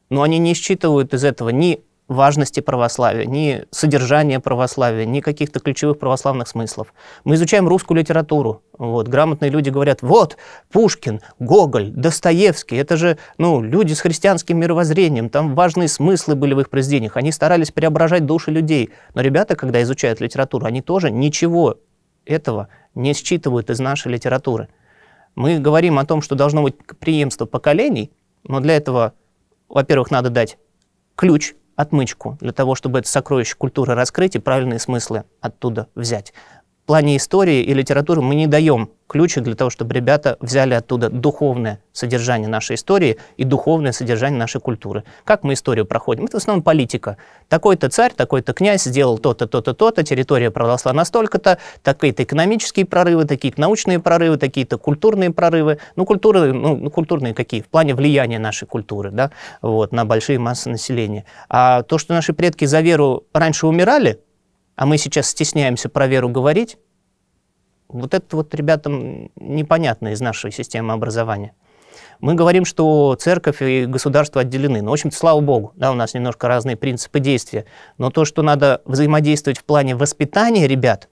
но они не считывают из этого ни важности православия, ни содержания православия, ни каких-то ключевых православных смыслов. Мы изучаем русскую литературу. Вот, грамотные люди говорят, вот, Пушкин, Гоголь, Достоевский, это же ну, люди с христианским мировоззрением, там важные смыслы были в их произведениях, они старались преображать души людей. Но ребята, когда изучают литературу, они тоже ничего этого не считывают из нашей литературы. Мы говорим о том, что должно быть преемство поколений, но для этого, во-первых, надо дать ключ, отмычку, для того, чтобы это сокровище культуры раскрыть и правильные смыслы оттуда взять плане истории и литературы мы не даем ключи для того, чтобы ребята взяли оттуда духовное содержание нашей истории и духовное содержание нашей культуры. Как мы историю проходим? Это в основном политика. Такой-то царь, такой-то князь сделал то-то, то-то, то-то, территория проросла настолько-то, такие-то экономические прорывы, такие-то научные прорывы, такие-то культурные прорывы. Ну, культуры, ну, ну культурные какие? В плане влияния нашей культуры, да, вот, на большие массы населения. А то, что наши предки за веру раньше умирали, а мы сейчас стесняемся про веру говорить, вот это вот ребятам непонятно из нашей системы образования. Мы говорим, что церковь и государство отделены. Ну, в общем-то, слава богу, да, у нас немножко разные принципы действия. Но то, что надо взаимодействовать в плане воспитания ребят,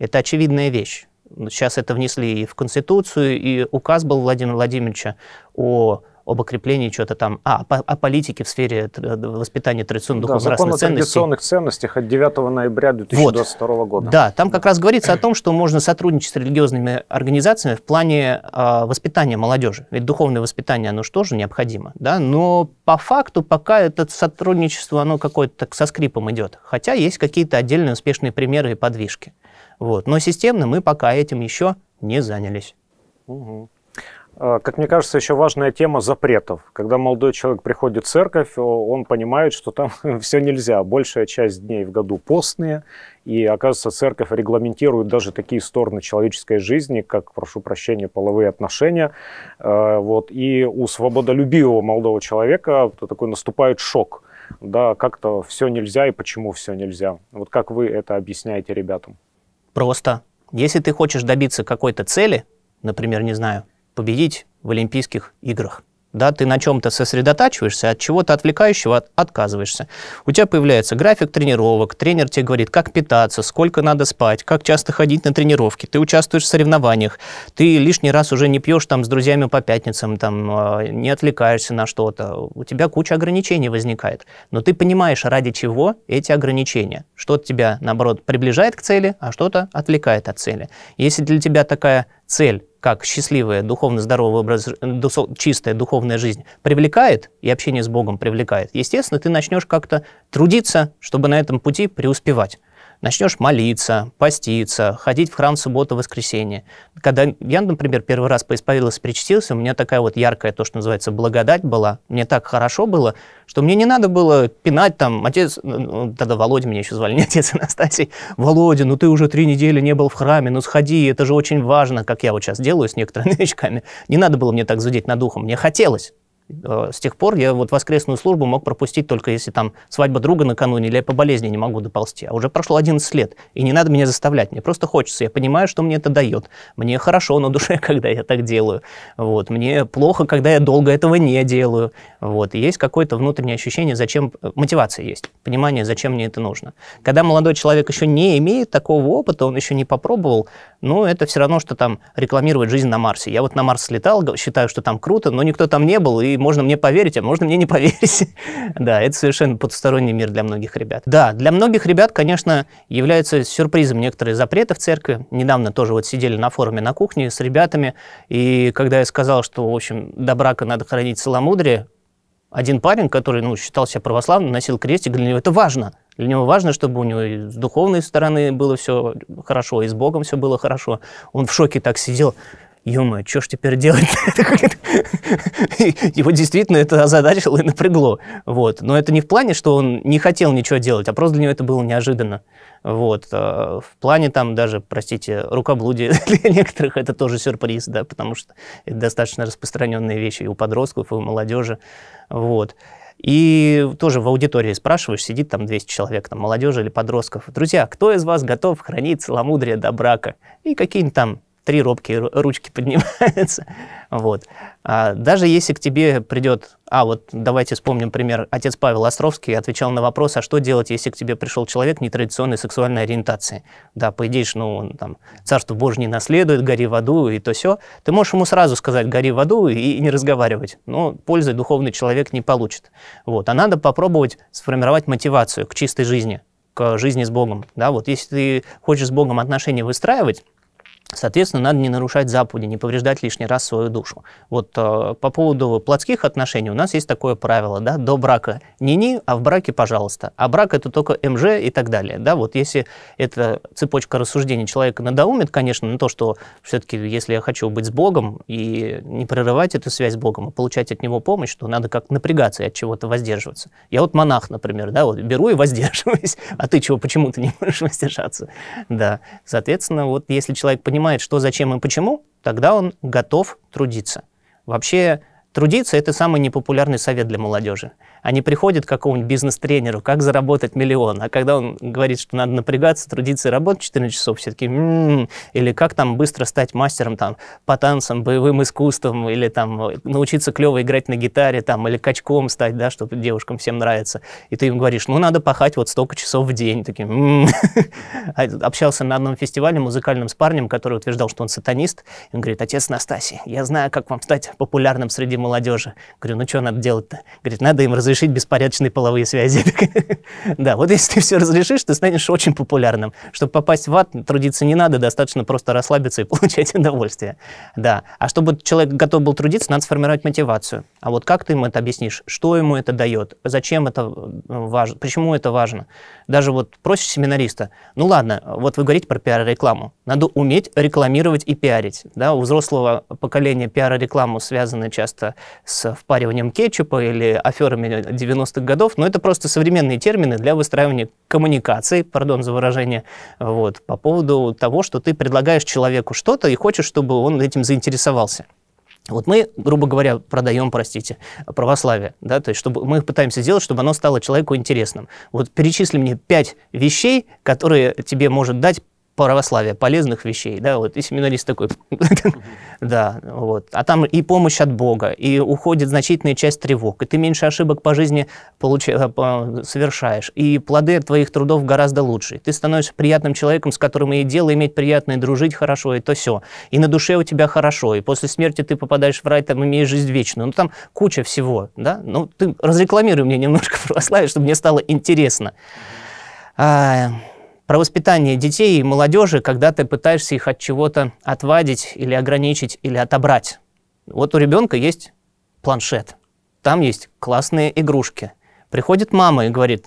это очевидная вещь. Сейчас это внесли и в Конституцию, и указ был Владимира Владимировича о об окреплении чего-то там, а, о, политике в сфере э, воспитания традиционных да, закон о традиционных
ценностях от 9 ноября 2022 вот. года. Да,
там как раз говорится о том, что можно сотрудничать с религиозными организациями в плане э, воспитания молодежи. Ведь духовное воспитание, оно же тоже необходимо, да, но по факту пока это сотрудничество, оно какое-то так со скрипом идет. Хотя есть какие-то отдельные успешные примеры и подвижки. Вот. Но системно мы пока этим еще не занялись. Угу.
А, как мне кажется, еще важная тема запретов. Когда молодой человек приходит в церковь, он понимает, что там все нельзя. Большая часть дней в году постные, и, оказывается, церковь регламентирует даже такие стороны человеческой жизни, как, прошу прощения, половые отношения. А, вот. И у свободолюбивого молодого человека такой наступает шок. Да, как-то все нельзя и почему все нельзя. Вот как вы это объясняете ребятам?
Просто. Если ты хочешь добиться какой-то цели, например, не знаю, победить в Олимпийских играх. Да, ты на чем-то сосредотачиваешься, от чего-то отвлекающего отказываешься. У тебя появляется график тренировок, тренер тебе говорит, как питаться, сколько надо спать, как часто ходить на тренировки, ты участвуешь в соревнованиях, ты лишний раз уже не пьешь там с друзьями по пятницам, там, а, не отвлекаешься на что-то. У тебя куча ограничений возникает. Но ты понимаешь, ради чего эти ограничения. Что-то тебя, наоборот, приближает к цели, а что-то отвлекает от цели. Если для тебя такая цель как счастливая, духовно здоровый образ, чистая духовная жизнь привлекает, и общение с Богом привлекает, естественно, ты начнешь как-то трудиться, чтобы на этом пути преуспевать начнешь молиться, поститься, ходить в храм в субботу-воскресенье. Когда я, например, первый раз поисповедовался, причастился, у меня такая вот яркая, то, что называется, благодать была. Мне так хорошо было, что мне не надо было пинать там, отец, тогда Володя меня еще звали, не отец Анастасий, Володя, ну ты уже три недели не был в храме, ну сходи, это же очень важно, как я вот сейчас делаю с некоторыми новичками. Не надо было мне так зудеть над духом, мне хотелось. Э, с тех пор я вот воскресную службу мог пропустить только если там свадьба друга накануне или я по болезни не могу доползти. А уже прошло 11 лет, и не надо меня заставлять, мне просто хочется. Я понимаю, что мне это дает. Мне хорошо на душе, когда я так делаю. Вот. Мне плохо, когда я долго этого не делаю. Вот. есть какое-то внутреннее ощущение, зачем... Э, мотивация есть, понимание, зачем мне это нужно. Когда молодой человек еще не имеет такого опыта, он еще не попробовал, ну, это все равно, что там рекламировать жизнь на Марсе. Я вот на Марс летал, считаю, что там круто, но никто там не был, и можно мне поверить, а можно мне не поверить. да, это совершенно потусторонний мир для многих ребят. Да, для многих ребят, конечно, является сюрпризом некоторые запреты в церкви. Недавно тоже вот сидели на форуме на кухне с ребятами, и когда я сказал, что, в общем, до брака надо хранить целомудрие, один парень, который ну, считал себя православным, носил крестик, для него это важно. Для него важно, чтобы у него и с духовной стороны было все хорошо, и с Богом все было хорошо. Он в шоке так сидел ё что ж теперь делать? Его действительно это озадачило и напрягло. Вот. Но это не в плане, что он не хотел ничего делать, а просто для него это было неожиданно. Вот. А, в плане там даже, простите, рукоблудия для некоторых это тоже сюрприз, да, потому что это достаточно распространенные вещи и у подростков, и у молодежи. Вот. И тоже в аудитории спрашиваешь, сидит там 200 человек, там, молодежи или подростков. Друзья, кто из вас готов хранить целомудрие до брака? И какие-нибудь там три робкие ручки поднимаются. Вот. А даже если к тебе придет... А, вот давайте вспомним пример. Отец Павел Островский отвечал на вопрос, а что делать, если к тебе пришел человек нетрадиционной сексуальной ориентации? Да, по идее, ну, он там, царство Божье не наследует, гори в аду и то все. Ты можешь ему сразу сказать, гори в аду и, не разговаривать. Но пользы духовный человек не получит. Вот. А надо попробовать сформировать мотивацию к чистой жизни, к жизни с Богом. Да, вот если ты хочешь с Богом отношения выстраивать, Соответственно, надо не нарушать заповеди, не повреждать лишний раз свою душу. Вот э, по поводу плотских отношений у нас есть такое правило, да, до брака не-не, а в браке, пожалуйста. А брак это только МЖ и так далее, да, вот если эта цепочка рассуждений человека надоумит, конечно, на то, что все-таки если я хочу быть с Богом и не прерывать эту связь с Богом, а получать от Него помощь, то надо как напрягаться и от чего-то воздерживаться. Я вот монах, например, да, вот беру и воздерживаюсь, а ты чего, почему ты не можешь воздержаться? Да, соответственно, вот если человек понимает, понимает, что, зачем и почему, тогда он готов трудиться. Вообще, трудиться – это самый непопулярный совет для молодежи. Они а приходят к какому-нибудь бизнес-тренеру, как заработать миллион, а когда он говорит, что надо напрягаться, трудиться и работать 14 часов, все таки м-м-м, или как там быстро стать мастером там, по танцам, боевым искусствам, или там э, научиться клево играть на гитаре, там, или качком стать, да, чтобы девушкам всем нравится. И ты им говоришь, ну, надо пахать вот столько часов в день. Таким, «М-м-м». а Общался на одном фестивале музыкальном с парнем, который утверждал, что он сатанист. он говорит, отец Настасий, я знаю, как вам стать популярным среди молодежи. Говорю, ну, что надо делать-то? Говорит, надо им разрешить разрешить беспорядочные половые связи. да, вот если ты все разрешишь, ты станешь очень популярным. Чтобы попасть в ад, трудиться не надо, достаточно просто расслабиться и получать удовольствие. Да. А чтобы человек готов был трудиться, надо сформировать мотивацию. А вот как ты ему это объяснишь? Что ему это дает? Зачем это э, важно? Почему это важно? Даже вот просишь семинариста, ну ладно, вот вы говорите про пиар-рекламу. Надо уметь рекламировать и пиарить. Да, у взрослого поколения пиар-рекламу связаны часто с впариванием кетчупа или аферами 90-х годов, но это просто современные термины для выстраивания коммуникации, пардон за выражение, вот, по поводу того, что ты предлагаешь человеку что-то и хочешь, чтобы он этим заинтересовался. Вот мы, грубо говоря, продаем, простите, православие, да, то есть чтобы мы пытаемся сделать, чтобы оно стало человеку интересным. Вот перечисли мне пять вещей, которые тебе может дать православия, полезных вещей, да, вот, и семинарист такой, да, вот, а там и помощь от Бога, и уходит значительная часть тревог, и ты меньше ошибок по жизни э, совершаешь, и плоды твоих трудов гораздо лучше, ты становишься приятным человеком, с которым и дело иметь приятно, дружить хорошо, и то все, и на душе у тебя хорошо, и после смерти ты попадаешь в рай, там имеешь жизнь вечную, ну, там куча всего, да, ну, ты разрекламируй мне немножко православие, чтобы мне стало интересно. А, про воспитание детей и молодежи, когда ты пытаешься их от чего-то отвадить или ограничить, или отобрать. Вот у ребенка есть планшет, там есть классные игрушки. Приходит мама и говорит,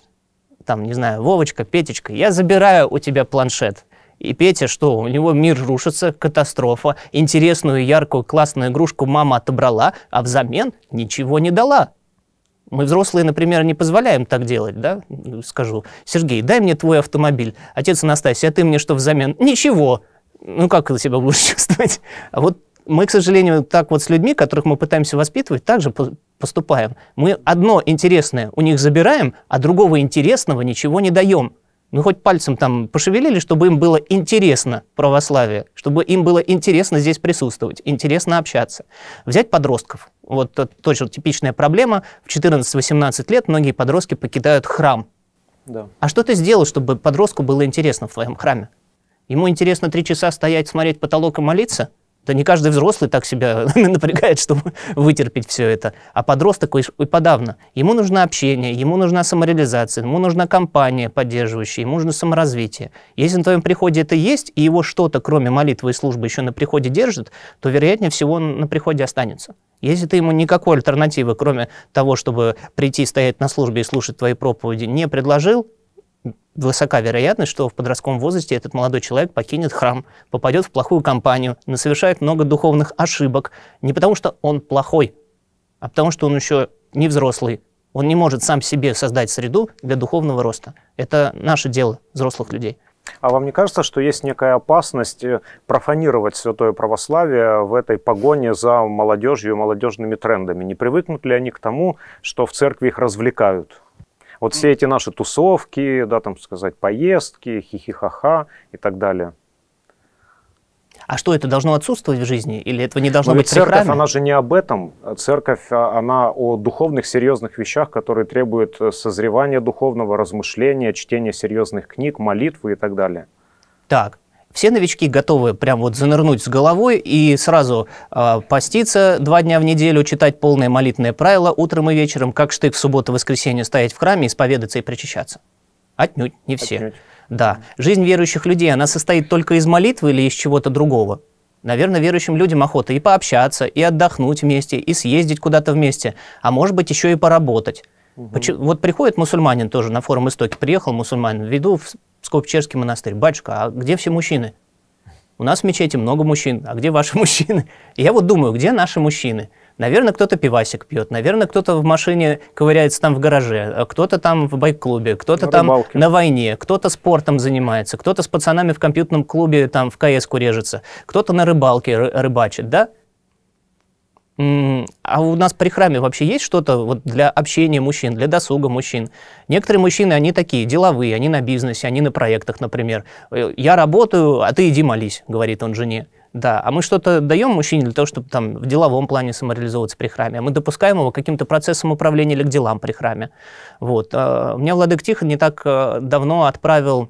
там, не знаю, Вовочка, Петечка, я забираю у тебя планшет. И Петя, что, у него мир рушится, катастрофа, интересную, яркую, классную игрушку мама отобрала, а взамен ничего не дала. Мы, взрослые, например, не позволяем так делать, да? Скажу, Сергей, дай мне твой автомобиль. Отец Анастасия, а ты мне что взамен? Ничего. Ну, как ты себя будешь чувствовать? А вот мы, к сожалению, так вот с людьми, которых мы пытаемся воспитывать, также поступаем. Мы одно интересное у них забираем, а другого интересного ничего не даем ну хоть пальцем там пошевелили, чтобы им было интересно православие, чтобы им было интересно здесь присутствовать, интересно общаться. Взять подростков. Вот тоже типичная проблема. В 14-18 лет многие подростки покидают храм. Да. А что ты сделал, чтобы подростку было интересно в твоем храме? Ему интересно три часа стоять, смотреть потолок и молиться? Да не каждый взрослый так себя напрягает, чтобы вытерпеть все это. А подросток и подавно. Ему нужно общение, ему нужна самореализация, ему нужна компания поддерживающая, ему нужно саморазвитие. Если на твоем приходе это есть, и его что-то, кроме молитвы и службы, еще на приходе держит, то, вероятнее всего, он на приходе останется. Если ты ему никакой альтернативы, кроме того, чтобы прийти, стоять на службе и слушать твои проповеди, не предложил, высока вероятность, что в подростковом возрасте этот молодой человек покинет храм, попадет в плохую компанию, совершает много духовных ошибок. Не потому, что он плохой, а потому, что он еще не взрослый. Он не может сам себе создать среду для духовного роста. Это наше дело, взрослых людей.
А вам не кажется, что есть некая опасность э, профанировать святое православие в этой погоне за молодежью и молодежными трендами? Не привыкнут ли они к тому, что в церкви их развлекают? Вот все эти наши тусовки, да, там сказать, поездки, хихихаха и так далее.
А что это должно отсутствовать в жизни или этого не должно Но быть? Церковь, прихраме? она
же не об этом. Церковь, а, она о духовных серьезных вещах, которые требуют э, созревания духовного, размышления, чтения серьезных книг, молитвы и так далее.
Так все новички готовы прям вот занырнуть с головой и сразу э, поститься два дня в неделю, читать полное молитвенное правило утром и вечером, как штык в субботу-воскресенье и стоять в храме, исповедаться и причащаться? Отнюдь не все. Отнюдь. Да. Жизнь верующих людей, она состоит только из молитвы или из чего-то другого? Наверное, верующим людям охота и пообщаться, и отдохнуть вместе, и съездить куда-то вместе, а может быть еще и поработать. Угу. Вот приходит мусульманин тоже на форум Истоки, приехал мусульманин, веду Скопчерский монастырь, батюшка, а где все мужчины? У нас в мечети много мужчин, а где ваши мужчины? И я вот думаю, где наши мужчины? Наверное, кто-то пивасик пьет, наверное, кто-то в машине ковыряется там в гараже, а кто-то там в байк-клубе, кто-то на там на войне, кто-то спортом занимается, кто-то с пацанами в компьютерном клубе там в кс режется, кто-то на рыбалке рыбачит, да? А у нас при храме вообще есть что-то вот для общения мужчин, для досуга мужчин? Некоторые мужчины, они такие, деловые, они на бизнесе, они на проектах, например. «Э, «Я работаю, а ты иди молись», — говорит он жене. Да, а мы что-то даем мужчине для того, чтобы там в деловом плане самореализовываться при храме, а мы допускаем его каким-то процессом управления или к делам при храме. Вот. Э, у Меня Владык тихо не так э, давно отправил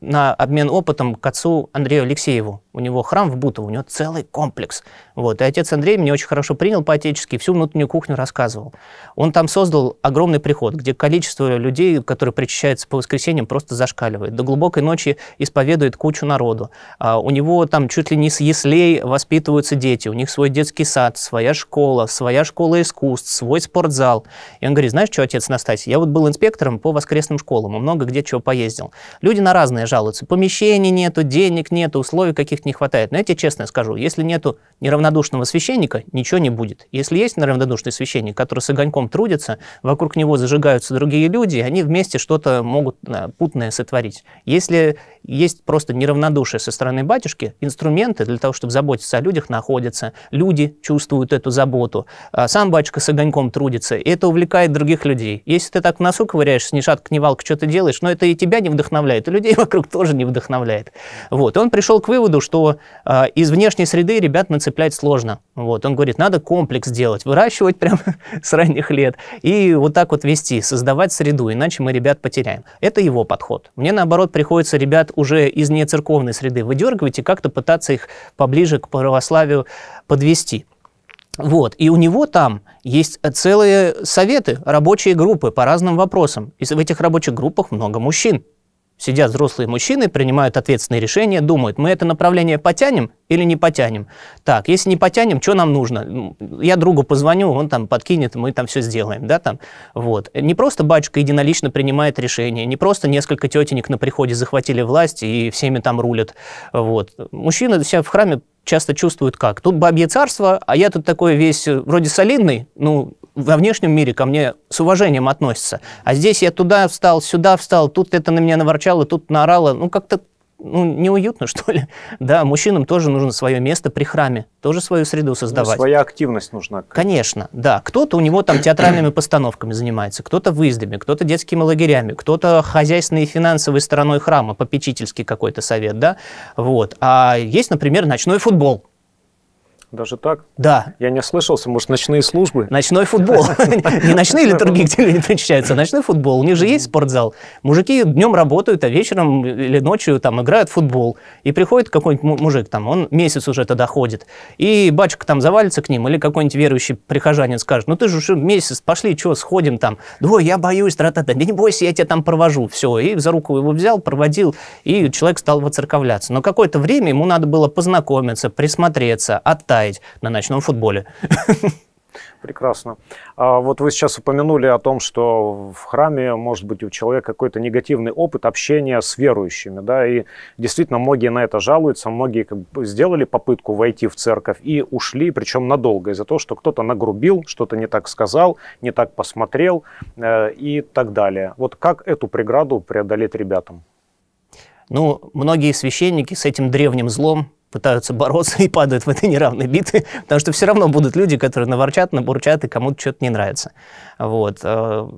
на обмен опытом к отцу Андрею Алексееву, у него храм в Бутово, у него целый комплекс. Вот. И отец Андрей меня очень хорошо принял по-отечески, всю внутреннюю кухню рассказывал. Он там создал огромный приход, где количество людей, которые причащаются по воскресеньям, просто зашкаливает. До глубокой ночи исповедует кучу народу. А у него там чуть ли не с яслей воспитываются дети, у них свой детский сад, своя школа, своя школа искусств, свой спортзал. И он говорит, знаешь что, отец Настасья, я вот был инспектором по воскресным школам, и много где чего поездил. Люди на разные жалуются. Помещений нету, денег нету, условий каких не хватает. Но я тебе честно скажу, если нету неравнодушного священника, ничего не будет. Если есть неравнодушный священник, который с огоньком трудится, вокруг него зажигаются другие люди, они вместе что-то могут да, путное сотворить. Если есть просто неравнодушие со стороны батюшки, инструменты для того, чтобы заботиться о людях, находятся. Люди чувствуют эту заботу. А сам батюшка с огоньком трудится, и это увлекает других людей. Если ты так в носу ковыряешься, ни шатка, ни валка, что ты делаешь, но это и тебя не вдохновляет, и людей вокруг тоже не вдохновляет. Вот. И он пришел к выводу, что что э, из внешней среды ребят нацеплять сложно. Вот, он говорит, надо комплекс делать, выращивать прямо с ранних лет и вот так вот вести, создавать среду, иначе мы ребят потеряем. Это его подход. Мне, наоборот, приходится ребят уже из нецерковной среды выдергивать и как-то пытаться их поближе к православию подвести. Вот. И у него там есть э, целые советы, рабочие группы по разным вопросам. И в этих рабочих группах много мужчин. Сидят взрослые мужчины, принимают ответственные решения, думают, мы это направление потянем или не потянем. Так, если не потянем, что нам нужно? Я другу позвоню, он там подкинет, мы там все сделаем, да, там. Вот. Не просто батюшка единолично принимает решение, не просто несколько тетенек на приходе захватили власть и всеми там рулят. Вот. Мужчина себя в храме часто чувствуют как? Тут бабье царство, а я тут такой весь э, вроде солидный, ну, во внешнем мире ко мне с уважением относятся. А здесь я туда встал, сюда встал, тут это на меня наворчало, тут наорало. Ну, как-то ну, неуютно, что ли. Да, мужчинам тоже нужно свое место при храме, тоже свою среду ну, создавать. Ну, своя
активность нужна.
Конечно, да. Кто-то у него там театральными постановками занимается, кто-то выездами, кто-то детскими лагерями, кто-то хозяйственной и финансовой стороной храма, попечительский какой-то совет, да. Вот. А есть, например, ночной футбол даже так? Да. Я не ослышался, может, ночные службы? Ночной футбол. Не ночные литурги, где люди причащаются, а ночной футбол. У них же есть спортзал. Мужики днем работают, а вечером или ночью там играют в футбол. И приходит какой-нибудь мужик, там, он месяц уже тогда ходит, и батюшка там завалится к ним, или какой-нибудь верующий прихожанин скажет, ну ты же уже месяц, пошли, что, сходим там. Да, я боюсь, тра та да не бойся, я тебя там провожу. Все, и за руку его взял, проводил, и человек стал воцерковляться. Но какое-то время ему надо было познакомиться, присмотреться, оттаять лаять на ночном футболе.
Прекрасно. А вот вы сейчас упомянули о том, что в храме может быть у человека какой-то негативный опыт общения с верующими, да, и действительно многие на это жалуются, многие как бы сделали попытку войти в церковь и ушли, причем надолго, из-за того, что кто-то нагрубил, что-то не так сказал, не так посмотрел э, и так далее. Вот как эту преграду преодолеть ребятам?
Ну, многие священники с этим древним злом пытаются бороться и падают в этой неравной битве, потому что все равно будут люди, которые наворчат, набурчат, и кому-то что-то не нравится. Вот. Э,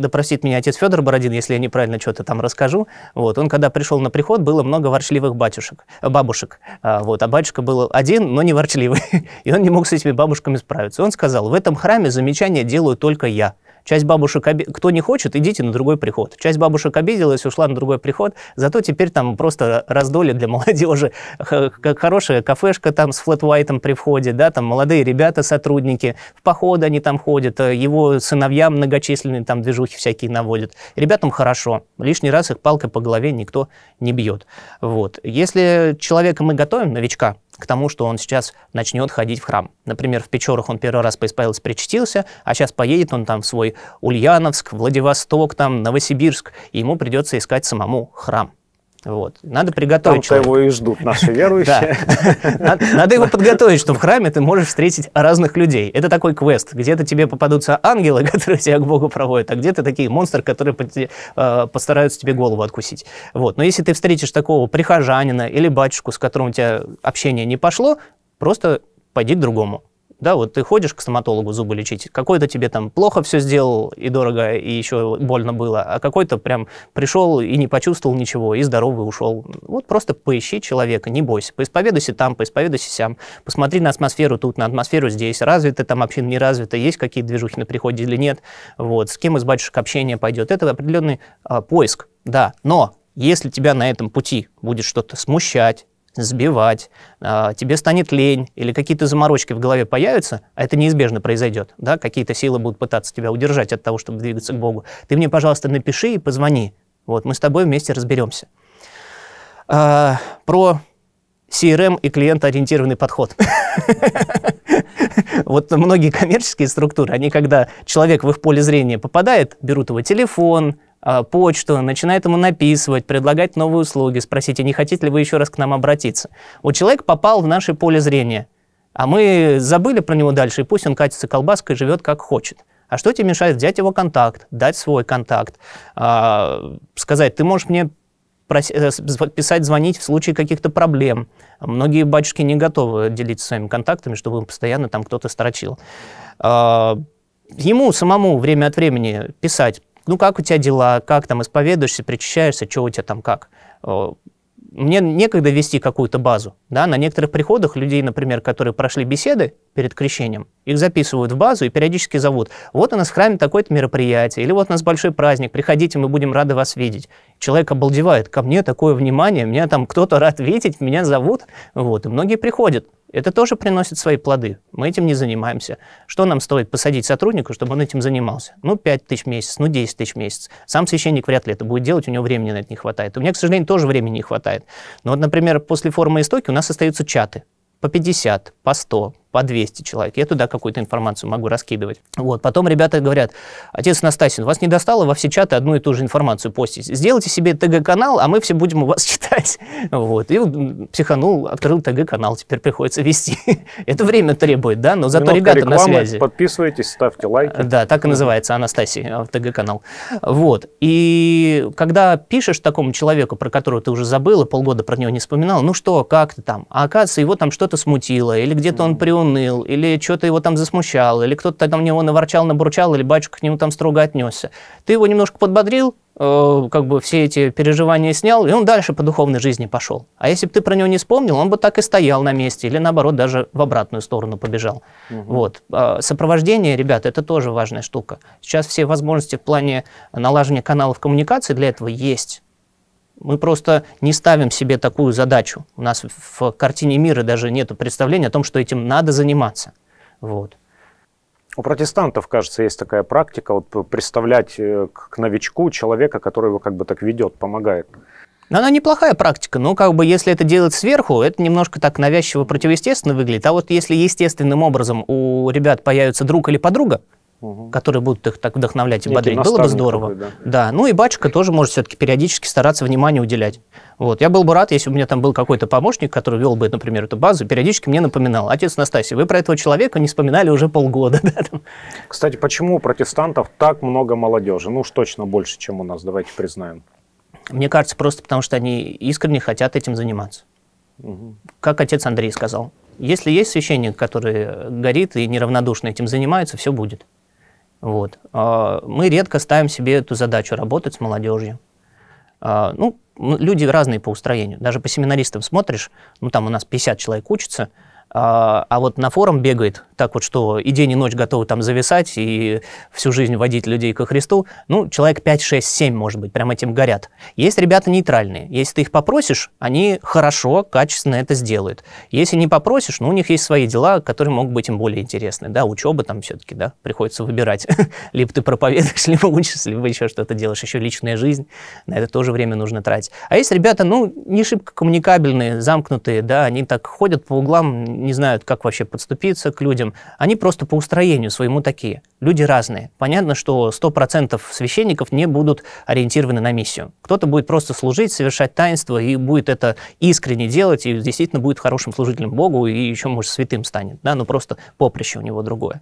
да простит меня отец Федор Бородин, если я неправильно что-то там расскажу. Вот. Он, когда пришел на приход, было много ворчливых батюшек, э, бабушек. А, вот. А батюшка был один, но не ворчливый. И он не мог с этими бабушками справиться. Он сказал, в этом храме замечания делаю только я. Часть бабушек, обе... кто не хочет, идите на другой приход. Часть бабушек обиделась, ушла на другой приход, зато теперь там просто раздолье для молодежи. Хорошая кафешка там с флэт-вайтом при входе, да, там молодые ребята, сотрудники, в походы они там ходят, э, его сыновья многочисленные там движухи всякие наводят. Ребятам хорошо, лишний раз их палкой по голове никто не бьет. Вот. Если человека мы готовим, новичка, к тому, что он сейчас начнет ходить в храм. Например, в Печорах он первый раз поисповелся, причастился, а сейчас поедет он там в свой Ульяновск, Владивосток, там, Новосибирск, и ему придется искать самому храм. Вот. Надо приготовить Там-то его и ждут наши верующие. Надо его подготовить, что в храме ты можешь встретить разных людей. Это такой квест. Где-то тебе попадутся ангелы, которые тебя к Богу проводят, а где-то такие монстры, которые э, постараются тебе голову откусить. Вот. Но если ты встретишь такого прихожанина или батюшку, с которым у тебя общение не пошло, просто пойди к другому. Да, вот ты ходишь к стоматологу зубы лечить, какой-то тебе там плохо все сделал и дорого, и еще больно было, а какой-то прям пришел и не почувствовал ничего, и здоровый ушел. Вот просто поищи человека, не бойся, поисповедуйся там, поисповедуйся сям, посмотри на атмосферу тут, на атмосферу здесь, развита там община, не развита, есть какие-то движухи на приходе или нет, вот, с кем из батюшек общение пойдет. Это определенный а, поиск, да, но если тебя на этом пути будет что-то смущать, сбивать, а, тебе станет лень или какие-то заморочки в голове появятся, а это неизбежно произойдет, да, какие-то силы будут пытаться тебя удержать от того, чтобы двигаться к Богу, ты мне, пожалуйста, напиши и позвони. Вот, мы с тобой вместе разберемся. А, про CRM и клиентоориентированный подход. Вот многие коммерческие структуры, они когда человек в их поле зрения попадает, берут его телефон, Э, почту, начинает ему написывать, предлагать новые услуги, спросить, а не хотите ли вы еще раз к нам обратиться. Вот человек попал в наше поле зрения, а мы забыли про него дальше, и пусть он катится колбаской и живет как хочет. А что тебе мешает взять его контакт, дать свой контакт, а, сказать, ты можешь мне э, писать, звонить в случае каких-то проблем. Многие батюшки не готовы делиться своими контактами, чтобы им постоянно там кто-то строчил. А, ему самому время от времени писать, ну как у тебя дела, как там исповедуешься, причащаешься, что у тебя там как. Мне некогда вести какую-то базу. Да? На некоторых приходах людей, например, которые прошли беседы, перед крещением. Их записывают в базу и периодически зовут. Вот у нас в храме такое-то мероприятие, или вот у нас большой праздник, приходите, мы будем рады вас видеть. Человек обалдевает, ко мне такое внимание, меня там кто-то рад видеть, меня зовут. Вот, и многие приходят. Это тоже приносит свои плоды. Мы этим не занимаемся. Что нам стоит посадить сотруднику, чтобы он этим занимался? Ну, 5 тысяч в месяц, ну, 10 тысяч в месяц. Сам священник вряд ли это будет делать, у него времени на это не хватает. У меня, к сожалению, тоже времени не хватает. Но ну, вот, например, после форума истоки у нас остаются чаты по 50, по 100, по 200 человек. Я туда какую-то информацию могу раскидывать. Вот. Потом ребята говорят, отец Настасин, вас не достало во все чаты одну и ту же информацию постить. Сделайте себе ТГ-канал, а мы все будем у вас читать. Вот. И психанул, открыл ТГ-канал, теперь приходится вести. Это время требует, да, но зато Минутка ребята на связи. Подписывайтесь, ставьте лайки. Да, так и называется Анастасия, а, ТГ-канал. Вот. И когда пишешь такому человеку, про которого ты уже забыл и полгода про него не вспоминал, ну что, как ты там? А оказывается, его там что-то смутило, или где-то он приун уныл, или что-то его там засмущало, или кто-то там на него наворчал, набурчал, или батюшка к нему там строго отнесся. Ты его немножко подбодрил, э, как бы все эти переживания снял, и он дальше по духовной жизни пошел. А если бы ты про него не вспомнил, он бы так и стоял на месте, или наоборот, даже в обратную сторону побежал. Угу. Вот. А сопровождение, ребята, это тоже важная штука. Сейчас все возможности в плане налаживания каналов коммуникации для этого есть. Мы просто не ставим себе такую задачу. У нас в картине мира даже нет представления о том, что этим надо заниматься. Вот.
У протестантов, кажется, есть такая практика вот, э, представлять э, к новичку человека, который его как бы так ведет, помогает.
Но она неплохая практика, но как бы если это делать сверху, это немножко так навязчиво противоестественно выглядит. А вот если естественным образом у ребят появится друг или подруга, угу. которые будут их так вдохновлять и Некий бодрить. Было бы здорово. Такой, да. да. Ну и батюшка тоже может все-таки периодически стараться внимание уделять. Вот. Я был бы рад, если бы у меня там был какой-то помощник, который вел бы, например, эту базу, периодически мне напоминал. Отец Настасий, вы про этого человека не вспоминали уже полгода.
Кстати, почему у протестантов так много молодежи? Ну уж точно больше, чем у нас, давайте признаем.
Мне кажется, просто потому что они искренне хотят этим заниматься. Угу. Как отец Андрей сказал, если есть священник, который горит и неравнодушно этим занимается, все будет. Вот. А, мы редко ставим себе эту задачу работать с молодежью. А, ну, люди разные по устроению. Даже по семинаристам смотришь, ну там у нас 50 человек учатся, а, а, вот на форум бегает так вот, что и день, и ночь готовы там зависать и всю жизнь водить людей ко Христу, ну, человек 5, 6, 7, может быть, прям этим горят. Есть ребята нейтральные. Если ты их попросишь, они хорошо, качественно это сделают. Если не попросишь, ну, у них есть свои дела, которые могут быть им более интересны. Да, учеба там все-таки, да, приходится выбирать. либо ты проповедуешь, либо учишься, либо еще что-то делаешь, еще личная жизнь. На это тоже время нужно тратить. А есть ребята, ну, не шибко коммуникабельные, замкнутые, да, они так ходят по углам, не знают, как вообще подступиться к людям. Они просто по устроению своему такие. Люди разные. Понятно, что 100% священников не будут ориентированы на миссию. Кто-то будет просто служить, совершать таинство, и будет это искренне делать, и действительно будет хорошим служителем Богу, и еще, может, святым станет. Да? Но просто поприще у него другое.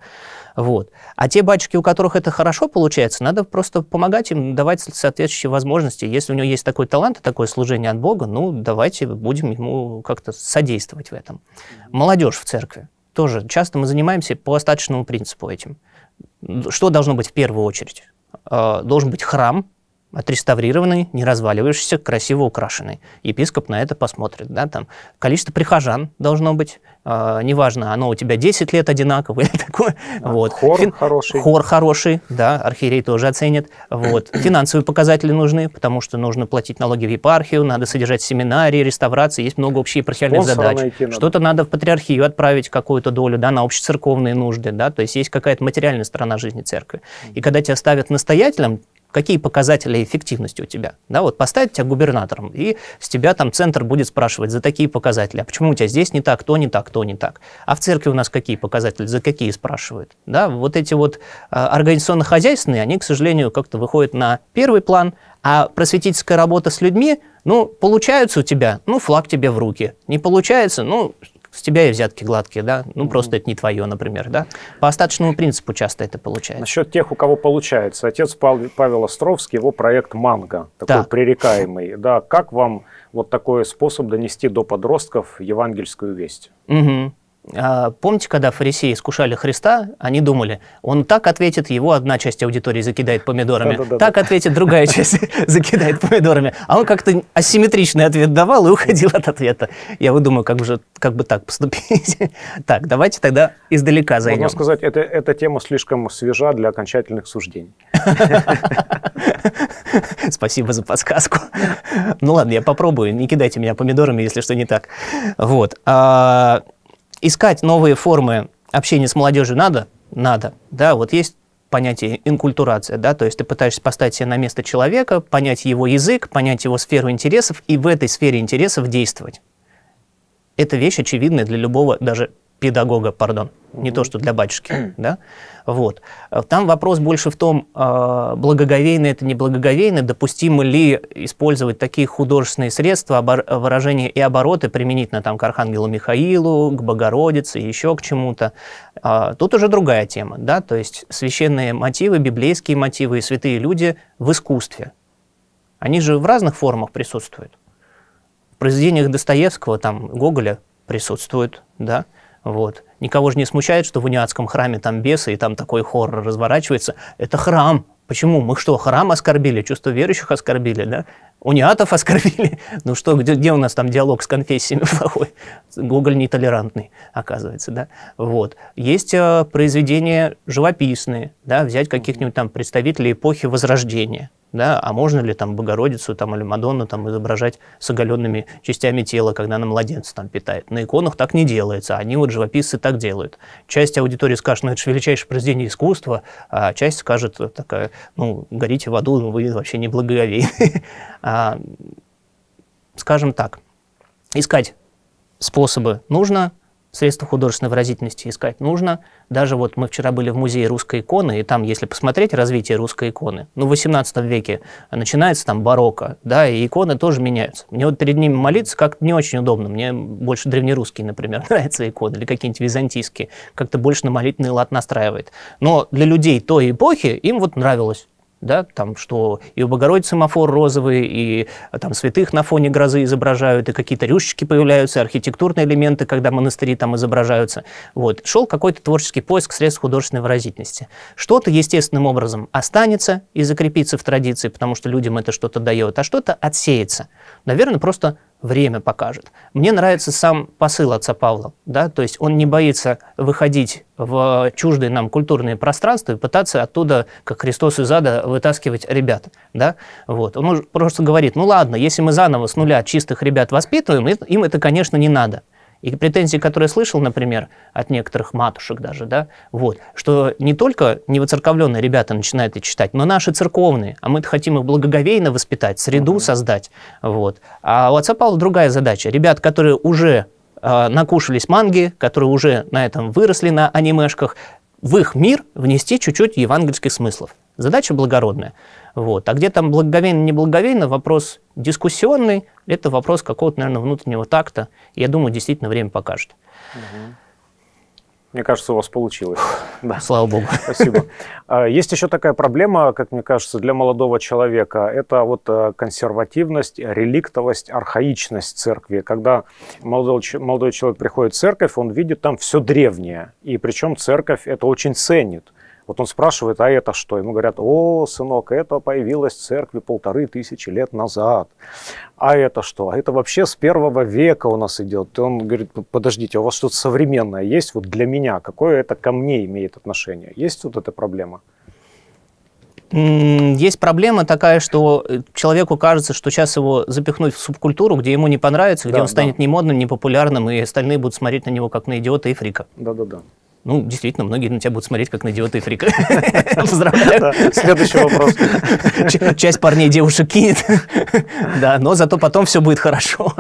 Вот. А те батюшки, у которых это хорошо получается, надо просто помогать им, давать соответствующие возможности. Если у него есть такой талант такое служение от Бога, ну, давайте будем ему как-то содействовать в этом. Молодцы молодежь в церкви. Тоже часто мы занимаемся по остаточному принципу этим. Что должно быть в первую очередь? А, должен быть храм, отреставрированный, не разваливающийся, красиво украшенный. Епископ на это посмотрит. Да, там. Количество прихожан должно быть, а, неважно, оно у тебя 10 лет одинаково или такое. Да, вот. Хор Фин... хороший. Хор хороший, да, архиерей тоже оценит. Вот. Финансовые показатели нужны, потому что нужно платить налоги в епархию, надо содержать семинарии, реставрации, есть много общих епархиальных задач. Что-то надо в патриархию отправить какую-то долю, да, на общецерковные нужды, да, то есть есть какая-то материальная сторона жизни церкви. И когда тебя ставят настоятелем, какие показатели эффективности у тебя. Да, вот поставить тебя губернатором, и с тебя там центр будет спрашивать за такие показатели. А почему у тебя здесь не так, то не так, то не так? А в церкви у нас какие показатели, за какие спрашивают? Да, вот эти вот а, организационно-хозяйственные, они, к сожалению, как-то выходят на первый план, а просветительская работа с людьми, ну, получается у тебя, ну, флаг тебе в руки. Не получается, ну, с тебя и взятки гладкие, да, ну просто это не твое, например, да. По остаточному принципу часто это получается. Насчет тех, у кого получается.
Отец Павел, Островский, его проект «Манго», такой да. пререкаемый. Да, как вам вот такой способ донести до подростков евангельскую весть?
Угу. А, помните, когда фарисеи искушали Христа, они думали, он так ответит, его одна часть аудитории закидает помидорами, да, да, да, так ответит, другая часть закидает помидорами. А он как-то асимметричный ответ давал и уходил от ответа. Я вот думаю, как, же, как бы так поступить. так, давайте тогда издалека зайдем. Можно сказать,
это, эта тема слишком свежа для окончательных суждений.
Спасибо за подсказку. ну ладно, я попробую, не кидайте меня помидорами, если что не так. Вот. А, Искать новые формы общения с молодежью надо? Надо. Да, вот есть понятие инкультурация, да, то есть ты пытаешься поставить себя на место человека, понять его язык, понять его сферу интересов и в этой сфере интересов действовать. Это вещь очевидная для любого даже педагога, пардон, не то, что для батюшки, да, вот. Там вопрос больше в том, а, благоговейно это, не благоговейно, допустимо ли использовать такие художественные средства, выражения и обороты применительно там к Архангелу Михаилу, к Богородице, еще к чему-то. А, тут уже другая тема, да, то есть священные мотивы, библейские мотивы и святые люди в искусстве. Они же в разных формах присутствуют. В произведениях Достоевского, там, Гоголя присутствуют, да, вот. Никого же не смущает, что в униатском храме там бесы, и там такой хоррор разворачивается. Это храм. Почему? Мы что, храм оскорбили? Чувство верующих оскорбили, да? Униатов оскорбили? Ну что, где, где у нас там диалог с конфессиями плохой? Гоголь нетолерантный, оказывается, да? Вот. Есть э, произведения живописные, да, взять каких-нибудь там представителей эпохи Возрождения, да, а можно ли там Богородицу там, или Мадонну там изображать с оголенными частями тела, когда она младенца там питает. На иконах так не делается, они вот живописцы так делают. Часть аудитории скажет, ну это же величайшее произведение искусства, а часть скажет такая, ну горите в аду, вы вообще не благоговей. А, скажем так, искать способы нужно, средства художественной выразительности искать нужно. Даже вот мы вчера были в музее русской иконы, и там, если посмотреть развитие русской иконы, ну, в 18 веке начинается там барокко, да, и иконы тоже меняются. Мне вот перед ними молиться как-то не очень удобно. Мне больше древнерусские, например, нравятся иконы, или какие-нибудь византийские. Как-то больше на молитвенный лад настраивает. Но для людей той эпохи им вот нравилось да, там, что и у Богородицы мафор розовый, и э, там святых на фоне грозы изображают, и какие-то рюшечки появляются, архитектурные элементы, когда монастыри там изображаются. Вот. Шел какой-то творческий поиск средств художественной выразительности. Что-то естественным образом останется и закрепится в традиции, потому что людям это что-то дает, а что-то отсеется. Наверное, просто время покажет. Мне нравится сам посыл отца Павла, да, то есть он не боится выходить в чуждые нам культурные пространства и пытаться оттуда, как Христос из ада, вытаскивать ребят, да, вот. Он просто говорит, ну ладно, если мы заново с нуля чистых ребят воспитываем, им это, конечно, не надо, и претензии, которые я слышал, например, от некоторых матушек даже, да, вот, что не только невоцерковленные ребята начинают это читать, но наши церковные, а мы-то хотим их благоговейно воспитать, среду mm-hmm. создать, вот. А у отца Павла другая задача. Ребят, которые уже э, накушались манги, которые уже на этом выросли, на анимешках, в их мир внести чуть-чуть евангельских смыслов. Задача благородная. Вот. А где там благовейно, неблаговейно, вопрос дискуссионный, это вопрос какого-то, наверное, внутреннего такта. Я думаю, действительно время покажет.
Мне кажется, у вас получилось. Да. Слава богу. Спасибо. А, есть еще такая проблема, как мне кажется, для молодого человека. Это вот э, консервативность, реликтовость, архаичность церкви. Когда молодой, молодой человек приходит в церковь, он видит там все древнее. И причем церковь это очень ценит. Вот он спрашивает, а это что? Ему говорят, о, сынок, это появилось в церкви полторы тысячи лет назад. А это что? А это вообще с первого века у нас идет. И он говорит, подождите, у вас что-то современное есть вот для меня? Какое это ко мне имеет отношение? Есть вот эта проблема?
Есть проблема такая, что э, человеку кажется, что сейчас его запихнуть в субкультуру, где ему не понравится, где да, он станет да. немодным, непопулярным, и остальные будут смотреть на него как на идиота и фрика. Да-да-да. Ну, действительно, многие на тебя будут смотреть, как на идиота и фрика. Поздравляю. Следующий вопрос. Часть парней девушек кинет. Да, но зато потом все будет хорошо.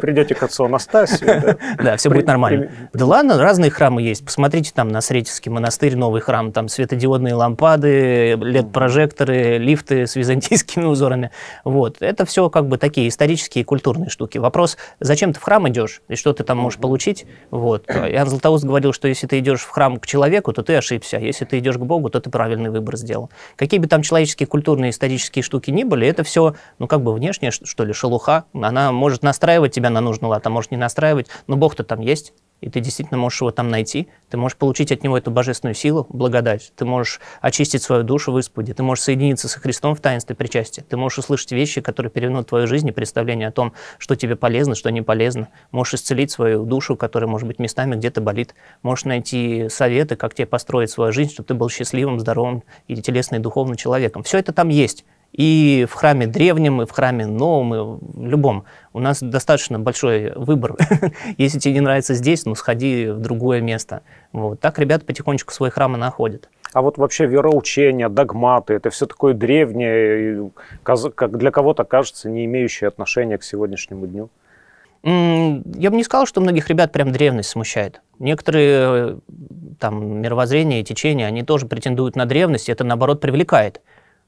Придете к отцу Анастасию. Да, все будет нормально. Да ладно, разные храмы есть. Посмотрите там на Сретевский монастырь, новый храм, там светодиодные лампады, LED-прожекторы, лифты с византийскими узорами. Вот. Это все как бы такие исторические и культурные штуки. Вопрос, зачем ты в храм идешь и что ты там можешь получить? Вот. Иоанн Златоуст говорил, что если ты идешь идешь в храм к человеку, то ты ошибся. А если ты идешь к Богу, то ты правильный выбор сделал. Какие бы там человеческие, культурные, исторические штуки ни были, это все, ну, как бы внешняя, что ли, шелуха. Она может настраивать тебя на нужный лад, а может не настраивать. Но Бог-то там есть и ты действительно можешь его там найти, ты можешь получить от него эту божественную силу, благодать, ты можешь очистить свою душу в Исподе. ты можешь соединиться со Христом в таинстве причастия, ты можешь услышать вещи, которые перевернут твою жизнь и представление о том, что тебе полезно, что не полезно, можешь исцелить свою душу, которая, может быть, местами где-то болит, можешь найти советы, как тебе построить свою жизнь, чтобы ты был счастливым, здоровым и телесно и духовно человеком. Все это там есть, и в храме древнем, и в храме новом, и в любом. У нас достаточно большой выбор. Если тебе не нравится здесь, ну сходи в другое место. Вот. Так ребята потихонечку свои храмы находят.
А вот вообще вероучения, догматы, это все такое древнее, как для кого-то кажется, не имеющее отношения к сегодняшнему
дню. Я бы не сказал, что многих ребят прям древность смущает. Некоторые э, там мировоззрения и течения, они тоже претендуют на древность, и это наоборот привлекает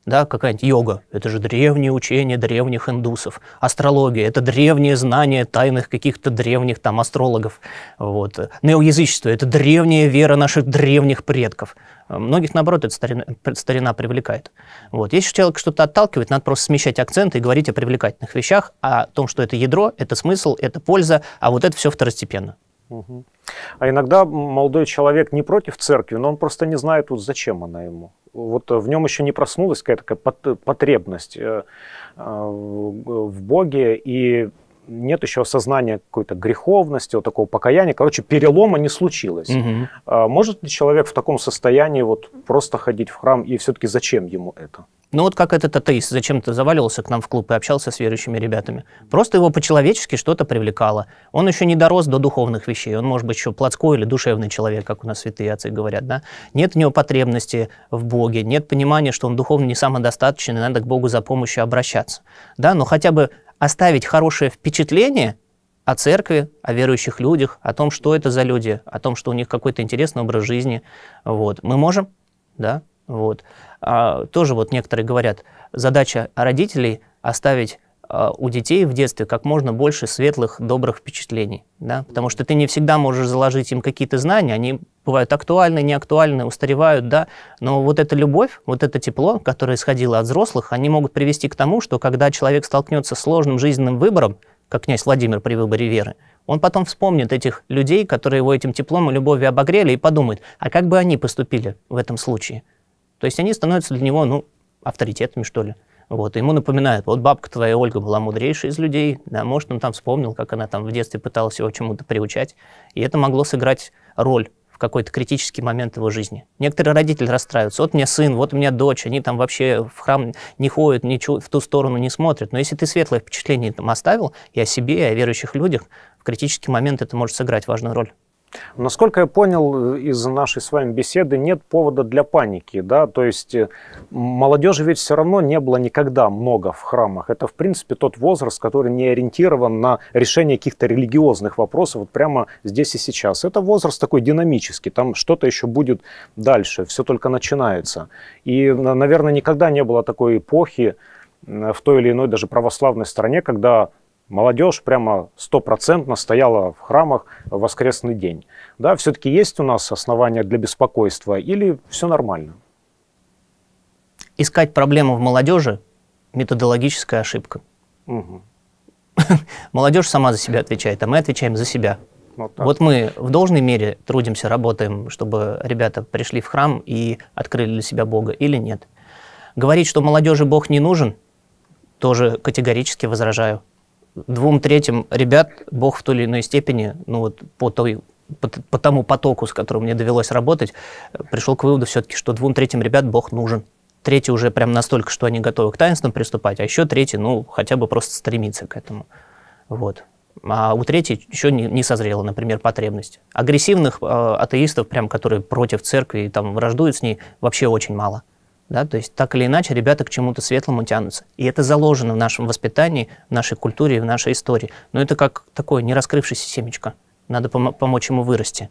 да, какая-нибудь йога, это же древние учения древних индусов, астрология, это древние знания тайных каких-то древних там астрологов, вот, неоязычество, это древняя вера наших древних предков. Многих, наоборот, эта старина, старина привлекает. Вот. Если человек что-то отталкивает, надо просто смещать акценты и говорить о привлекательных вещах, а о том, что это ядро, это смысл, это польза, а вот это все второстепенно.
А иногда молодой человек не против церкви, но он просто не знает, вот зачем она ему. Вот э, в нем еще не проснулась какая-то потребность э, э, в Боге, и нет еще осознания какой-то греховности, вот такого покаяния. Короче, перелома не случилось. Угу. Может ли человек в таком состоянии вот просто ходить в храм, и все-таки зачем ему
это? Ну вот как этот атеист зачем-то заваливался к нам в клуб и общался с верующими ребятами. Просто его по-человечески что-то привлекало. Он еще не дорос до духовных вещей. Он, может быть, еще плотской или душевный человек, как у нас святые отцы говорят. Да? Нет у него потребности в Боге, нет понимания, что он духовно не самодостаточен, и надо к Богу за помощью обращаться. Да? Но хотя бы оставить хорошее впечатление о церкви, о верующих людях, о том, что это за люди, о том, что у них какой-то интересный образ жизни. Вот. Мы можем, да, вот. А, тоже вот некоторые говорят, задача родителей оставить а, у детей в детстве как можно больше светлых, добрых впечатлений, да, потому что ты не всегда можешь заложить им какие-то знания, они бывают актуальны, неактуальны, устаревают, да, но вот эта любовь, вот это тепло, которое исходило от взрослых, они могут привести к тому, что когда человек столкнется с сложным жизненным выбором, как князь Владимир при выборе веры, он потом вспомнит этих людей, которые его этим теплом и любовью обогрели, и подумает, а как бы они поступили в этом случае? То есть они становятся для него, ну, авторитетами, что ли. Вот, ему напоминают. вот бабка твоя Ольга была мудрейшей из людей, да, может, он там вспомнил, как она там в детстве пыталась его чему-то приучать, и это могло сыграть роль какой-то критический момент его жизни. Некоторые родители расстраиваются. Вот у меня сын, вот у меня дочь, они там вообще в храм не ходят, ничего в ту сторону не смотрят. Но если ты светлое впечатление там оставил и о себе, и о верующих людях, в критический момент это может сыграть важную роль.
Насколько я понял э, из нашей с вами беседы, нет повода для паники, да, то есть э, молодежи ведь все равно не было никогда много в храмах. Это, в принципе, тот возраст, который не ориентирован на решение каких-то религиозных вопросов вот прямо здесь и сейчас. Это возраст такой динамический, там что-то еще будет дальше, все только начинается. И, наверное, никогда не было такой эпохи в той или иной даже православной стране, когда Молодежь прямо стопроцентно стояла в храмах в воскресный день. Да, все-таки есть у нас основания для беспокойства или все нормально?
Искать проблему в молодежи – методологическая ошибка. Угу. Молодежь сама за себя отвечает, а мы отвечаем за себя. Вот, ну, вот мы в должной мере трудимся, работаем, чтобы ребята пришли в храм и открыли для себя Бога или нет. Говорить, что молодежи Бог не нужен, тоже категорически возражаю двум третьим ребят Бог в той или иной степени, ну вот по той по, по тому потоку, с которым мне довелось работать, э, пришел к выводу все-таки, что двум третьим ребят Бог нужен. Третий уже прям настолько, что они готовы к таинствам приступать, а еще третий, ну, хотя бы просто стремится к этому. Вот. А у третьей еще не, не созрела, например, потребность. Агрессивных э, атеистов, прям, которые против церкви и там враждуют с ней, вообще очень мало. Да? То есть так или иначе ребята к чему-то светлому тянутся. И это заложено в нашем воспитании, в нашей культуре в нашей истории. Но это как такое не раскрывшееся семечко. Надо пом- помочь ему вырасти.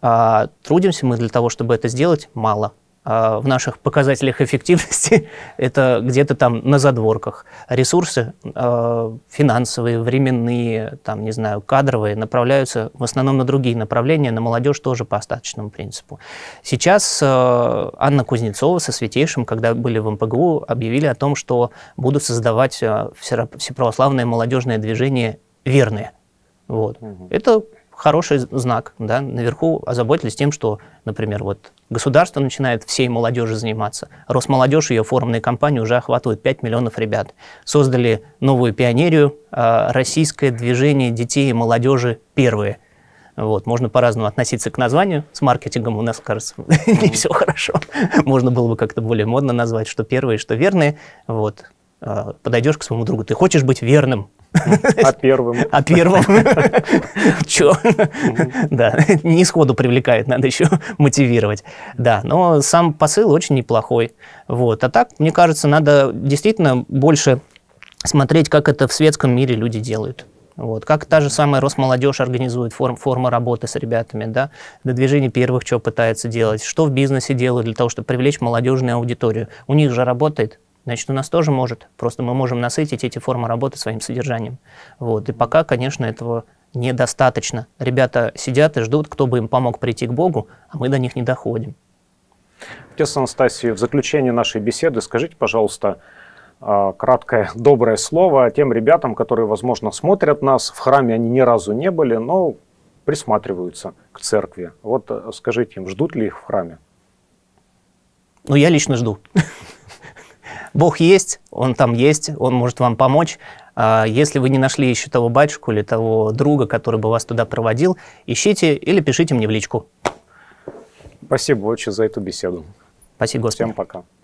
А трудимся мы для того, чтобы это сделать, мало. А, в наших показателях эффективности это где-то там на задворках. Ресурсы а, финансовые, временные, там, не знаю, кадровые направляются в основном на другие направления, на молодежь тоже по остаточному принципу. Сейчас а, Анна Кузнецова со Святейшим, когда были в МПГУ, объявили о том, что будут создавать э, всеправославное молодежное движение «Верные». Вот. Угу. Это хороший знак, да, наверху озаботились тем, что, например, вот государство начинает всей молодежи заниматься, Росмолодежь и ее форумные компании уже охватывают 5 миллионов ребят, создали новую пионерию, а, российское движение детей и молодежи первые – вот, можно по-разному относиться к названию. С маркетингом у нас, кажется, не все хорошо. Можно было бы как-то более модно назвать, что первые, что верные. Вот. А, Подойдешь к своему другу, ты хочешь быть верным, а первым? А первым. Че? Да, не сходу привлекает, надо еще мотивировать. Да, но сам посыл очень неплохой. Вот. А так, мне кажется, надо действительно больше смотреть, как это в светском мире люди делают. Вот. Как та же самая Росмолодежь организует форм, форма работы с ребятами, да, до первых, что пытается делать, что в бизнесе делают для того, чтобы привлечь молодежную аудиторию. У них же работает, значит, у нас тоже может. Просто мы можем насытить эти формы работы своим содержанием. Вот. И пока, конечно, этого недостаточно. Ребята сидят и ждут, кто бы им помог прийти к Богу, а мы до них не доходим.
Отец Анастасий, в заключение нашей беседы скажите, пожалуйста, а, краткое доброе слово тем ребятам, которые, возможно, смотрят нас. В храме они ни разу не были, но присматриваются к церкви. Вот э, скажите им, ждут ли их в храме?
Ну, я лично жду. Бог есть, Он там есть, Он может вам помочь. А, если вы не нашли еще того батюшку или того друга, который бы вас туда проводил, ищите или пишите мне в личку.
Спасибо очень за эту беседу. Спасибо, Господи. Всем пока.